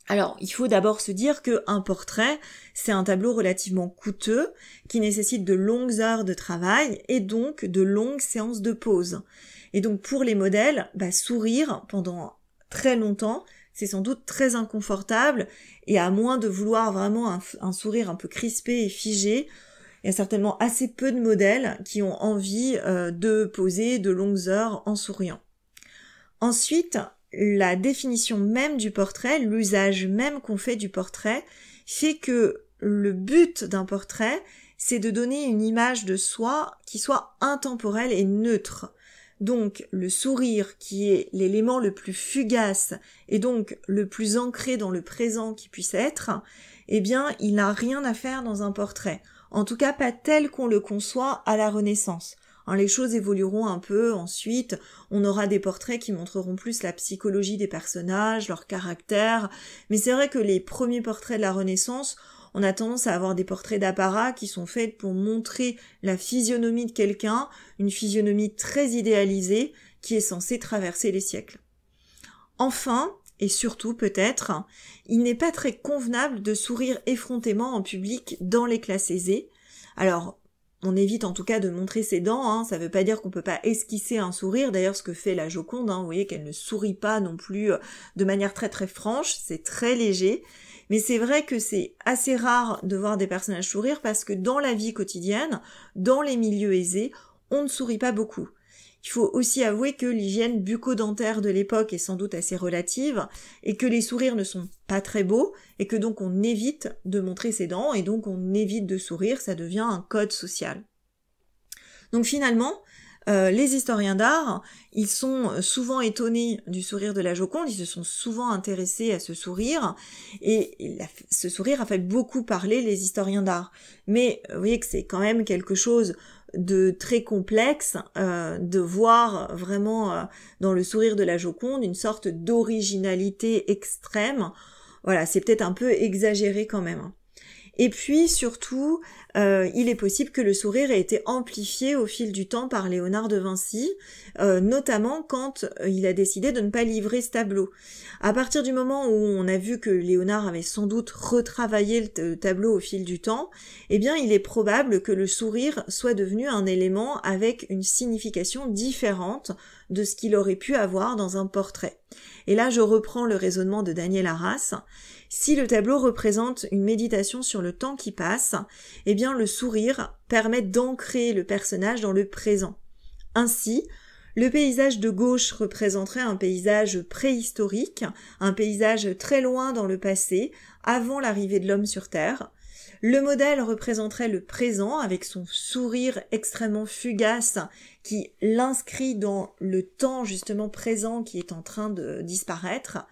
Alors, il faut d'abord se dire qu'un portrait, c'est un tableau relativement coûteux, qui nécessite de longues heures de travail et donc de longues séances de pause. Et donc pour les modèles, bah, sourire pendant très longtemps, c'est sans doute très inconfortable, et à moins de vouloir vraiment un, sourire un peu crispé et figé, il y a certainement assez peu de modèles qui ont envie euh, de poser de longues heures en souriant. Ensuite, la définition même du portrait, l'usage même qu'on fait du portrait, fait que le but d'un portrait, c'est de donner une image de soi qui soit intemporelle et neutre. Donc le sourire qui est l'élément le plus fugace et donc le plus ancré dans le présent qui puisse être, eh bien il n'a rien à faire dans un portrait. En tout cas pas tel qu'on le conçoit à la Renaissance. Hein, les choses évolueront un peu ensuite, on aura des portraits qui montreront plus la psychologie des personnages, leur caractère, mais c'est vrai que les premiers portraits de la Renaissance, on a tendance à avoir des portraits d'apparat qui sont faits pour montrer la physionomie de quelqu'un, une physionomie très idéalisée qui est censée traverser les siècles. Enfin, et surtout peut-être, il n'est pas très convenable de sourire effrontément en public dans les classes aisées. Alors, on évite en tout cas de montrer ses dents, hein. ça ne veut pas dire qu'on ne peut pas esquisser un sourire, d'ailleurs ce que fait la Joconde, hein, vous voyez qu'elle ne sourit pas non plus euh, de manière très très franche, c'est très léger, mais c'est vrai que c'est assez rare de voir des personnages sourire parce que dans la vie quotidienne, dans les milieux aisés, on ne sourit pas beaucoup. Il faut aussi avouer que l'hygiène bucco-dentaire de l'époque est sans doute assez relative et que les sourires ne sont pas très beaux et que donc on évite de montrer ses dents et donc on évite de sourire, ça devient un code social. Donc finalement, euh, les historiens d'art, ils sont souvent étonnés du sourire de la Joconde, ils se sont souvent intéressés à ce sourire, et ce sourire a fait beaucoup parler les historiens d'art. Mais euh, vous voyez que c'est quand même quelque chose de très complexe euh, de voir vraiment dans le sourire de la Joconde une sorte d'originalité extrême. Voilà, c'est peut-être un peu exagéré quand même. Et puis surtout, euh, il est possible que le sourire ait été amplifié au fil du temps par Léonard de Vinci, euh, notamment quand euh, il a décidé de ne pas livrer ce tableau. À partir du moment où on a vu que Léonard avait sans doute retravaillé le tableau au fil du temps, eh bien il est probable que le sourire soit devenu un élément avec une signification différente de ce qu'il aurait pu avoir dans un portrait. Et là je reprends le raisonnement de Daniel Arras, si le tableau représente une méditation sur le temps qui passe, eh bien le sourire permet d'ancrer le personnage dans le présent. Ainsi, le paysage de gauche représenterait un paysage préhistorique, un paysage très loin dans le passé, avant l'arrivée de l'homme sur Terre. Le modèle représenterait le présent avec son sourire extrêmement fugace qui l'inscrit dans le temps justement présent qui est en train de disparaître.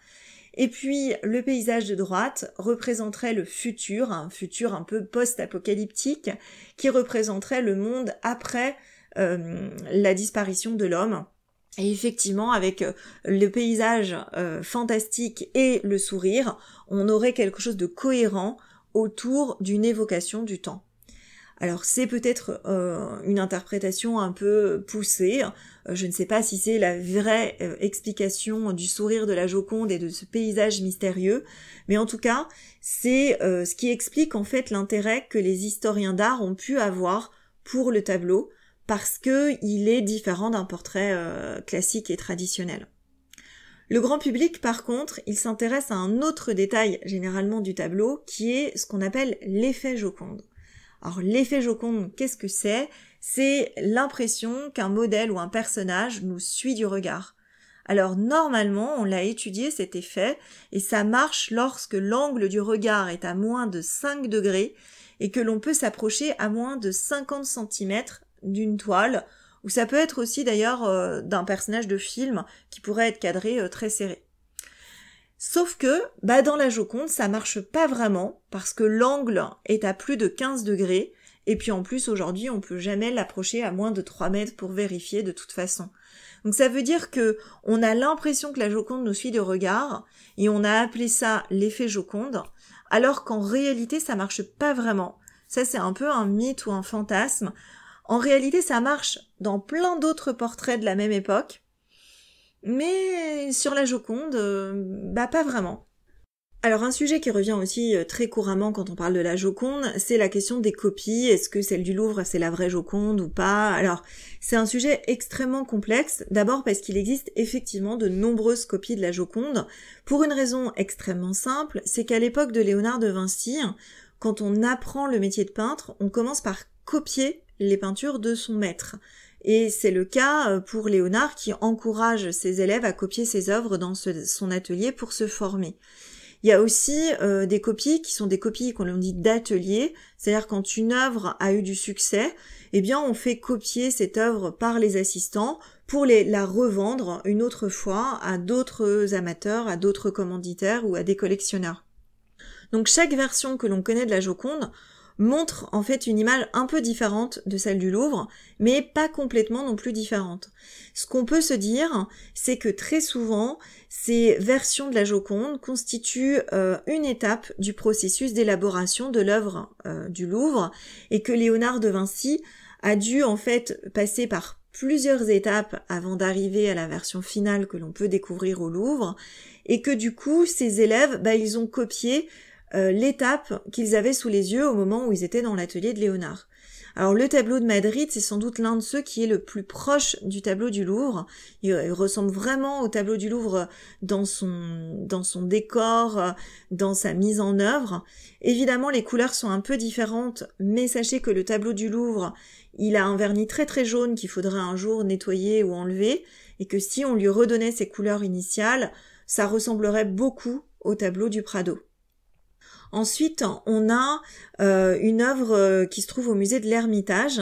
Et puis le paysage de droite représenterait le futur, un futur un peu post-apocalyptique, qui représenterait le monde après euh, la disparition de l'homme. Et effectivement, avec euh, le paysage euh, fantastique et le sourire, on aurait quelque chose de cohérent autour d'une évocation du temps. Alors c'est peut-être euh, une interprétation un peu poussée, euh, je ne sais pas si c'est la vraie euh, explication du sourire de la Joconde et de ce paysage mystérieux, mais en tout cas c'est ce qui explique en fait l'intérêt que les historiens d'art ont pu avoir pour le tableau, parce qu'il est différent d'un portrait classique et traditionnel. Le grand public, par contre, il s'intéresse à un autre détail généralement du tableau, qui est ce qu'on appelle l'effet Joconde. Alors l'effet Joconde, qu'est-ce que c'est C'est l'impression qu'un modèle ou un personnage nous suit du regard. Alors normalement, on l'a étudié cet effet et ça marche lorsque l'angle du regard est à moins de 5 degrés et que l'on peut s'approcher à moins de 50 cm d'une toile ou ça peut être aussi d'ailleurs euh, d'un personnage de film qui pourrait être cadré euh, très serré. Sauf que, bah, dans la Joconde, ça marche pas vraiment parce que l'angle est à plus de 15 degrés. Et puis en plus, aujourd'hui, on peut jamais l'approcher à moins de 3 mètres pour vérifier de toute façon. Donc ça veut dire que on a l'impression que la Joconde nous suit de regard et on a appelé ça l'effet Joconde, alors qu'en réalité ça marche pas vraiment. Ça c'est un peu un mythe ou un fantasme. En réalité ça marche dans plein d'autres portraits de la même époque, mais sur la Joconde, euh, bah pas vraiment. Alors un sujet qui revient aussi euh, très couramment quand on parle de la Joconde, c'est la question des copies. Est-ce que celle du Louvre, c'est la vraie Joconde ou pas Alors c'est un sujet extrêmement complexe, d'abord parce qu'il existe effectivement de nombreuses copies de la Joconde, pour une raison extrêmement simple, c'est qu'à l'époque de Léonard de Vinci, quand on apprend le métier de peintre, on commence par copier les peintures de son maître. Et c'est le cas euh, pour Léonard qui encourage ses élèves à copier ses œuvres dans son atelier pour se former. Il y a aussi euh, des copies qui sont des copies qu'on dit d'atelier, c'est-à-dire quand une œuvre a eu du succès, eh bien on fait copier cette œuvre par les assistants pour la revendre une autre fois à d'autres amateurs, à d'autres commanditaires ou à des collectionneurs. Donc chaque version que l'on connaît de la Joconde montre en fait une image un peu différente de celle du Louvre, mais pas complètement non plus différente. Ce qu'on peut se dire, c'est que très souvent, ces versions de la Joconde constituent euh, une étape du processus d'élaboration de l'œuvre euh, du Louvre et que Léonard de Vinci a dû en fait passer par plusieurs étapes avant d'arriver à la version finale que l'on peut découvrir au Louvre, et que du coup, ses élèves, bah, ils ont copié euh, l'étape qu'ils avaient sous les yeux au moment où ils étaient dans l'atelier de Léonard. Alors le tableau de Madrid, c'est sans doute l'un de ceux qui est le plus proche du tableau du Louvre. Il, euh, il, ressemble vraiment au tableau du Louvre dans son, dans son décor, euh, dans sa mise en œuvre. Évidemment, les couleurs sont un peu différentes, mais sachez que le tableau du Louvre, il a un vernis très très jaune qu'il faudrait un jour nettoyer ou enlever, et que si on lui redonnait ses couleurs initiales, ça ressemblerait beaucoup au tableau du Prado. Ensuite, on a euh, une œuvre euh, qui se trouve au musée de l'Ermitage,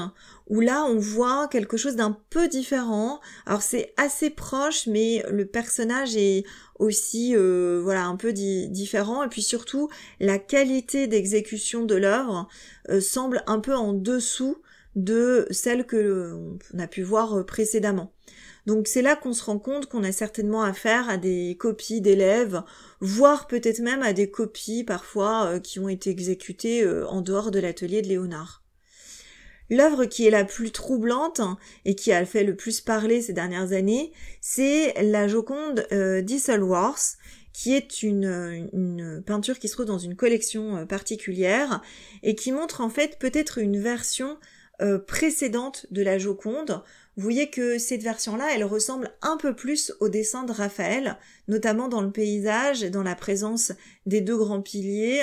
où là on voit quelque chose d'un peu différent. Alors c'est assez proche, mais le personnage est aussi euh, voilà un peu différent. Et puis surtout, la qualité d'exécution de l'œuvre semble un peu en dessous de celle que l'on a pu voir précédemment. Donc c'est là qu'on se rend compte qu'on a certainement affaire à des copies d'élèves, voire peut-être même à des copies parfois euh, qui ont été exécutées euh, en dehors de l'atelier de Léonard. L'œuvre qui est la plus troublante hein, et qui a fait le plus parler ces dernières années, c'est la Joconde euh, d'Isselworth, qui est une, peinture qui se trouve dans une collection particulière et qui montre en fait peut-être une version précédente de la Joconde, vous voyez que cette version-là, elle ressemble un peu plus au dessin de Raphaël, notamment dans le paysage et dans la présence des deux grands piliers.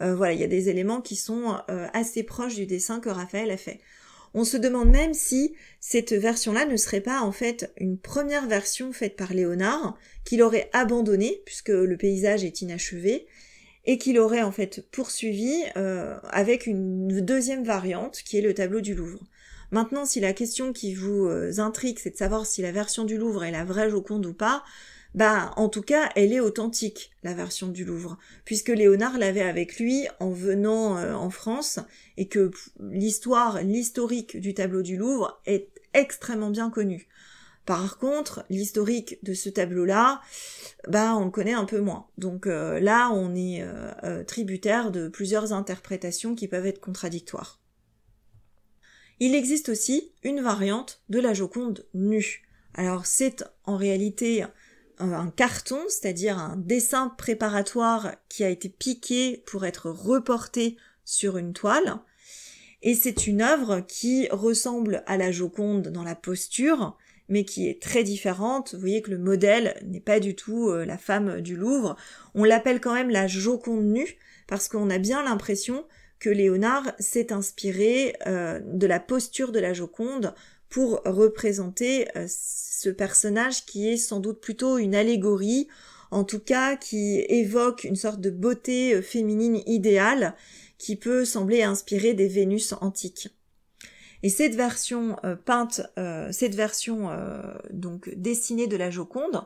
Euh, voilà, il y a des éléments qui sont euh, assez proches du dessin que Raphaël a fait. On se demande même si cette version-là ne serait pas en fait une première version faite par Léonard, qu'il aurait abandonnée, puisque le paysage est inachevé, et qu'il aurait en fait poursuivi euh, avec une deuxième variante, qui est le tableau du Louvre. Maintenant, si la question qui vous euh, intrigue, c'est de savoir si la version du Louvre est la vraie Joconde ou pas, bah, en tout cas, elle est authentique, la version du Louvre, puisque Léonard l'avait avec lui en venant euh, en France, et que l'histoire, l'historique du tableau du Louvre est extrêmement bien connue. Par contre, l'historique de ce tableau-là, bah, on le connaît un peu moins. Donc euh, là, on est tributaire de plusieurs interprétations qui peuvent être contradictoires. Il existe aussi une variante de la Joconde nue. Alors c'est en réalité euh, un carton, c'est-à-dire un dessin préparatoire qui a été piqué pour être reporté sur une toile. Et c'est une œuvre qui ressemble à la Joconde dans la posture, mais qui est très différente. Vous voyez que le modèle n'est pas du tout euh, la femme du Louvre. On l'appelle quand même la Joconde nue, parce qu'on a bien l'impression que Léonard s'est inspiré euh, de la posture de la Joconde pour représenter euh, ce personnage qui est sans doute plutôt une allégorie, en tout cas qui évoque une sorte de beauté euh, féminine idéale qui peut sembler inspirer des Vénus antiques. Et cette version peinte, cette version donc dessinée de la Joconde,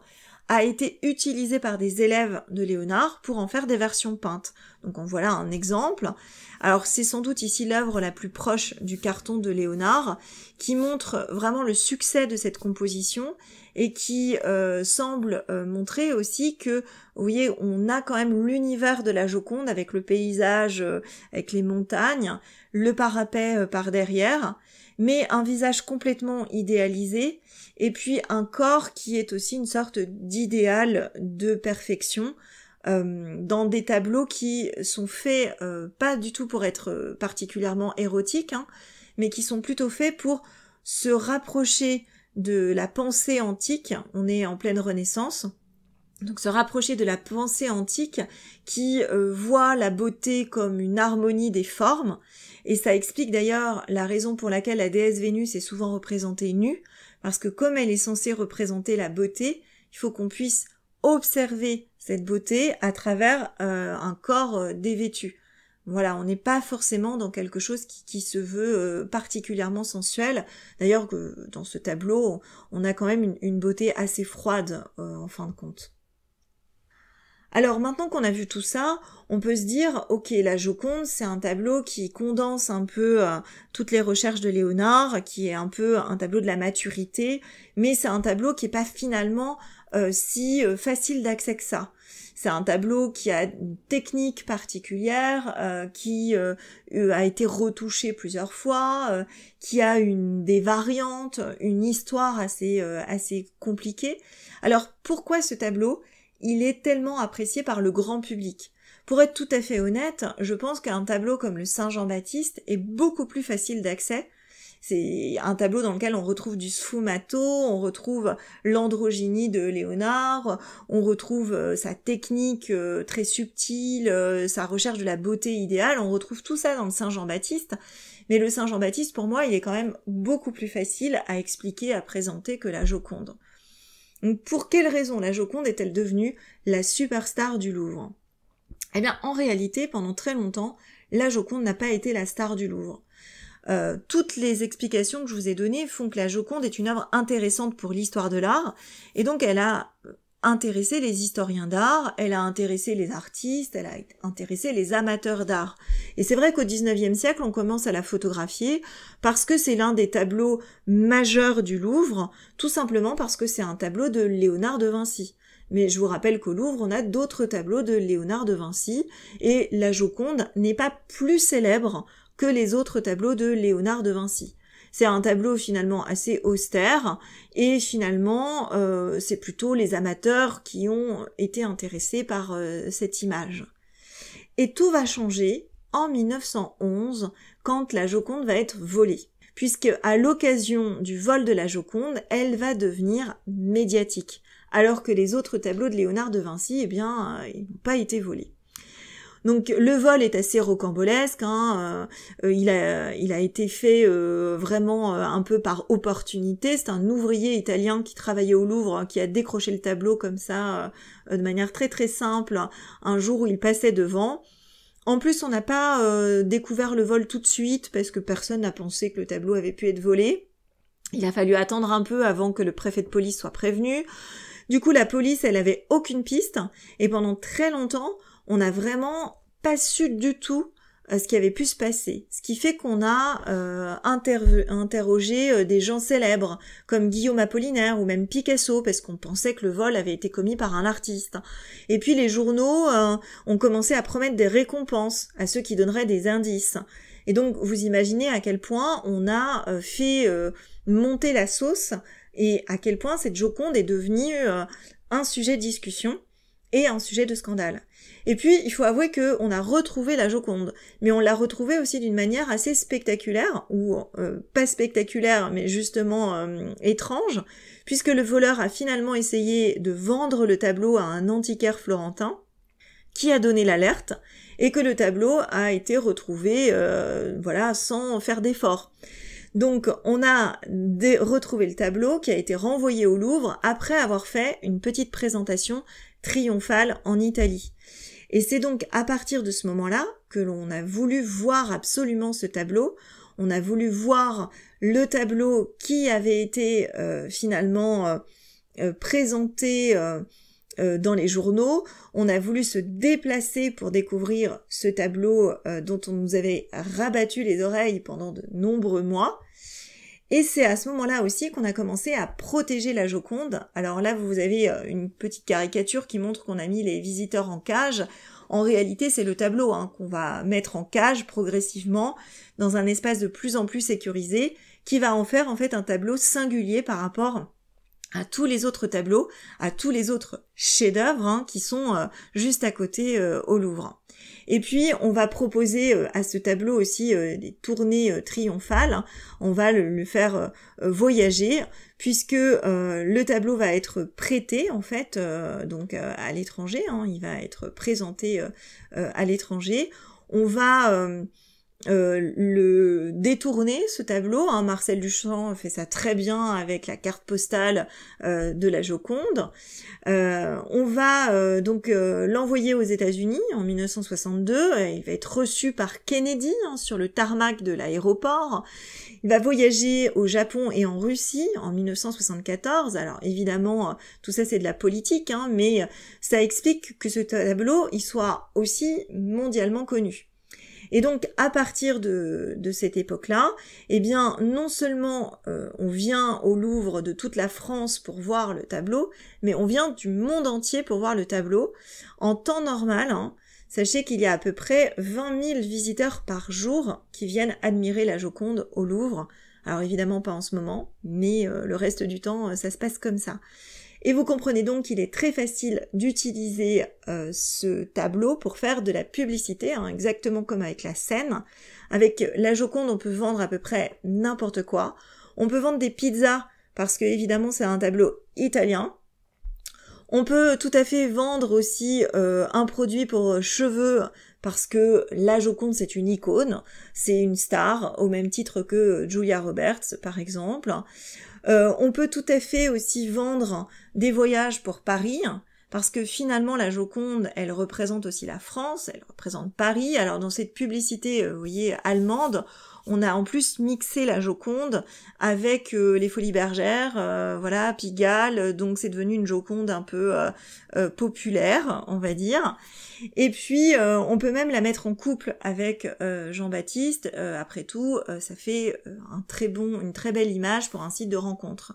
a été utilisé par des élèves de Léonard pour en faire des versions peintes. Donc on voit là un exemple. Alors c'est sans doute ici l'œuvre la plus proche du carton de Léonard, qui montre vraiment le succès de cette composition et qui euh, semble euh, montrer aussi que, vous voyez, on a quand même l'univers de la Joconde avec le paysage, euh, avec les montagnes, le parapet par derrière, mais un visage complètement idéalisé, et puis un corps qui est aussi une sorte d'idéal de perfection, euh, dans des tableaux qui sont faits euh, pas du tout pour être euh, particulièrement érotiques, hein, mais qui sont plutôt faits pour se rapprocher de la pensée antique, on est en pleine Renaissance, donc se rapprocher de la pensée antique qui voit la beauté comme une harmonie des formes et ça explique d'ailleurs la raison pour laquelle la déesse Vénus est souvent représentée nue, parce que comme elle est censée représenter la beauté, il faut qu'on puisse observer cette beauté à travers euh, un corps euh, dévêtu. Voilà, on n'est pas forcément dans quelque chose qui, se veut euh, particulièrement sensuel. D'ailleurs, dans ce tableau, on a quand même une beauté assez froide en fin de compte. Alors maintenant qu'on a vu tout ça, on peut se dire, ok, la Joconde, c'est un tableau qui condense un peu euh, toutes les recherches de Léonard, qui est un peu un tableau de la maturité, mais c'est un tableau qui n'est pas finalement euh, si euh, facile d'accès que ça. C'est un tableau qui a une technique particulière, qui a été retouché plusieurs fois, qui a une des variantes, une histoire assez assez compliquée. Alors pourquoi ce tableau il est tellement apprécié par le grand public. Pour être tout à fait honnête, je pense qu'un tableau comme le Saint Jean-Baptiste est beaucoup plus facile d'accès. C'est un tableau dans lequel on retrouve du sfumato, on retrouve l'androgynie de Léonard, on retrouve euh, sa technique euh, très subtile, euh, sa recherche de la beauté idéale, on retrouve tout ça dans le Saint Jean-Baptiste. Mais le Saint Jean-Baptiste, pour moi, il est quand même beaucoup plus facile à expliquer, à présenter que la Joconde pour quelle raison la Joconde est-elle devenue la superstar du Louvre Eh bien en réalité, pendant très longtemps, la Joconde n'a pas été la star du Louvre. Euh, toutes les explications que je vous ai données font que la Joconde est une œuvre intéressante pour l'histoire de l'art, et donc elle a intéressé les historiens d'art, elle a intéressé les artistes, elle a intéressé les amateurs d'art. Et c'est vrai qu'au 19 siècle, on commence à la photographier parce que c'est l'un des tableaux majeurs du Louvre, tout simplement parce que c'est un tableau de Léonard de Vinci. Mais je vous rappelle qu'au Louvre, on a d'autres tableaux de Léonard de Vinci, et la Joconde n'est pas plus célèbre que les autres tableaux de Léonard de Vinci. C'est un tableau finalement assez austère et finalement euh, c'est plutôt les amateurs qui ont été intéressés par euh, cette image. Et tout va changer en 1911 quand la Joconde va être volée puisque à l'occasion du vol de la Joconde, elle va devenir médiatique, alors que les autres tableaux de Léonard de Vinci, eh bien, euh, ils n'ont pas été volés. Donc le vol est assez rocambolesque. Hein, euh, euh, il, a, été fait euh, vraiment un peu par opportunité. C'est un ouvrier italien qui travaillait au Louvre hein, qui a décroché le tableau comme ça de manière très très simple un jour où il passait devant. En plus, on n'a pas découvert le vol tout de suite parce que personne n'a pensé que le tableau avait pu être volé. Il a fallu attendre un peu avant que le préfet de police soit prévenu. Du coup, la police, elle avait aucune piste et pendant très longtemps, on n'a vraiment pas su du tout euh, ce qui avait pu se passer. Ce qui fait qu'on a euh, interrogé euh, des gens célèbres comme Guillaume Apollinaire ou même Picasso parce qu'on pensait que le vol avait été commis par un artiste. Et puis les journaux ont commencé à promettre des récompenses à ceux qui donneraient des indices. Et donc vous imaginez à quel point on a fait monter la sauce et à quel point cette Joconde est devenue un sujet de discussion et un sujet de scandale. Et puis, il faut avouer qu'on a retrouvé la Joconde, mais on l'a retrouvée aussi d'une manière assez spectaculaire, ou euh, pas spectaculaire, mais justement euh, étrange, puisque le voleur a finalement essayé de vendre le tableau à un antiquaire florentin, qui a donné l'alerte, et que le tableau a été retrouvé, euh, voilà, sans faire d'effort. Donc on a retrouvé le tableau qui a été renvoyé au Louvre après avoir fait une petite présentation triomphale en Italie. Et c'est donc à partir de ce moment-là que l'on a voulu voir absolument ce tableau. On a voulu voir le tableau qui avait été euh, finalement euh, euh, présenté dans les journaux. On a voulu se déplacer pour découvrir ce tableau dont on nous avait rabattu les oreilles pendant de nombreux mois. Et c'est à ce moment-là aussi qu'on a commencé à protéger la Joconde. Alors là, vous avez euh, une petite caricature qui montre qu'on a mis les visiteurs en cage. En réalité, c'est le tableau hein, qu'on va mettre en cage progressivement dans un espace de plus en plus sécurisé qui va en faire en fait un tableau singulier par rapport à tous les autres tableaux, à tous les autres chefs-d'œuvre hein, qui sont euh, juste à côté euh, au Louvre. Et puis on va proposer euh, à ce tableau aussi euh, des tournées euh, triomphales. On va le, faire voyager puisque le tableau va être prêté en fait donc à l'étranger, hein. il va être présenté à l'étranger. On va euh, le détourner ce tableau. Hein, Marcel Duchamp fait ça très bien avec la carte postale euh, de la Joconde. Euh, on va donc l'envoyer aux États-Unis en 1962. Il va être reçu par Kennedy hein, sur le tarmac de l'aéroport. Il va voyager au Japon et en Russie en 1974. Alors évidemment, tout ça c'est de la politique, hein, mais ça explique que ce tableau il soit aussi mondialement connu. Et donc à partir de, de cette époque-là, eh bien non seulement euh, on vient au Louvre de toute la France pour voir le tableau, mais on vient du monde entier pour voir le tableau. En temps normal, hein. sachez qu'il y a à peu près 20 000 visiteurs par jour qui viennent admirer la Joconde au Louvre. Alors évidemment pas en ce moment, mais euh, le reste du temps, euh, ça se passe comme ça. Et vous comprenez donc qu'il est très facile d'utiliser euh, ce tableau pour faire de la publicité, hein, exactement comme avec la scène. Avec la Joconde, on peut vendre à peu près n'importe quoi. On peut vendre des pizzas parce que évidemment c'est un tableau italien. On peut tout à fait vendre aussi euh, un produit pour cheveux parce que la Joconde c'est une icône, c'est une star au même titre que Julia Roberts par exemple. Euh, on peut tout à fait aussi vendre des voyages pour Paris parce que finalement la Joconde, elle représente aussi la France, elle représente Paris. Alors dans cette publicité, euh, vous voyez, allemande, on a en plus mixé la Joconde avec euh, les Folies Bergères, euh, voilà, Pigalle, donc c'est devenu une Joconde un peu populaire, on va dire. Et puis on peut même la mettre en couple avec Jean-Baptiste. après tout, ça fait un très bon, une très belle image pour un site de rencontre.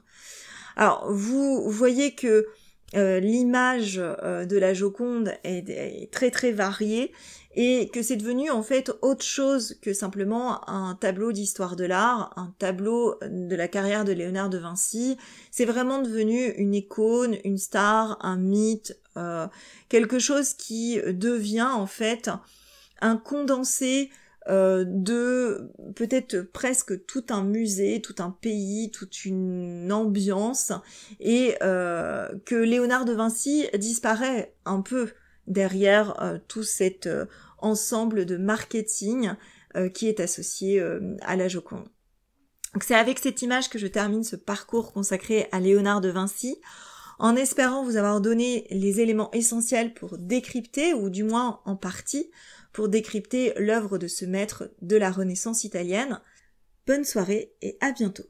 Alors vous voyez que euh, l'image euh, de la Joconde est, très très variée et que c'est devenu en fait autre chose que simplement un tableau d'histoire de l'art, un tableau de la carrière de Léonard de Vinci. C'est vraiment devenu une icône, une star, un mythe, euh, quelque chose qui devient en fait un condensé euh, de peut-être presque tout un musée, tout un pays, toute une ambiance, et euh, que Léonard de Vinci disparaît un peu derrière euh, tout cet ensemble de marketing qui est associé à la Joconde. C'est avec cette image que je termine ce parcours consacré à Léonard de Vinci en espérant vous avoir donné les éléments essentiels pour décrypter, ou du moins en partie, pour décrypter l'œuvre de ce maître de la Renaissance italienne. Bonne soirée et à bientôt.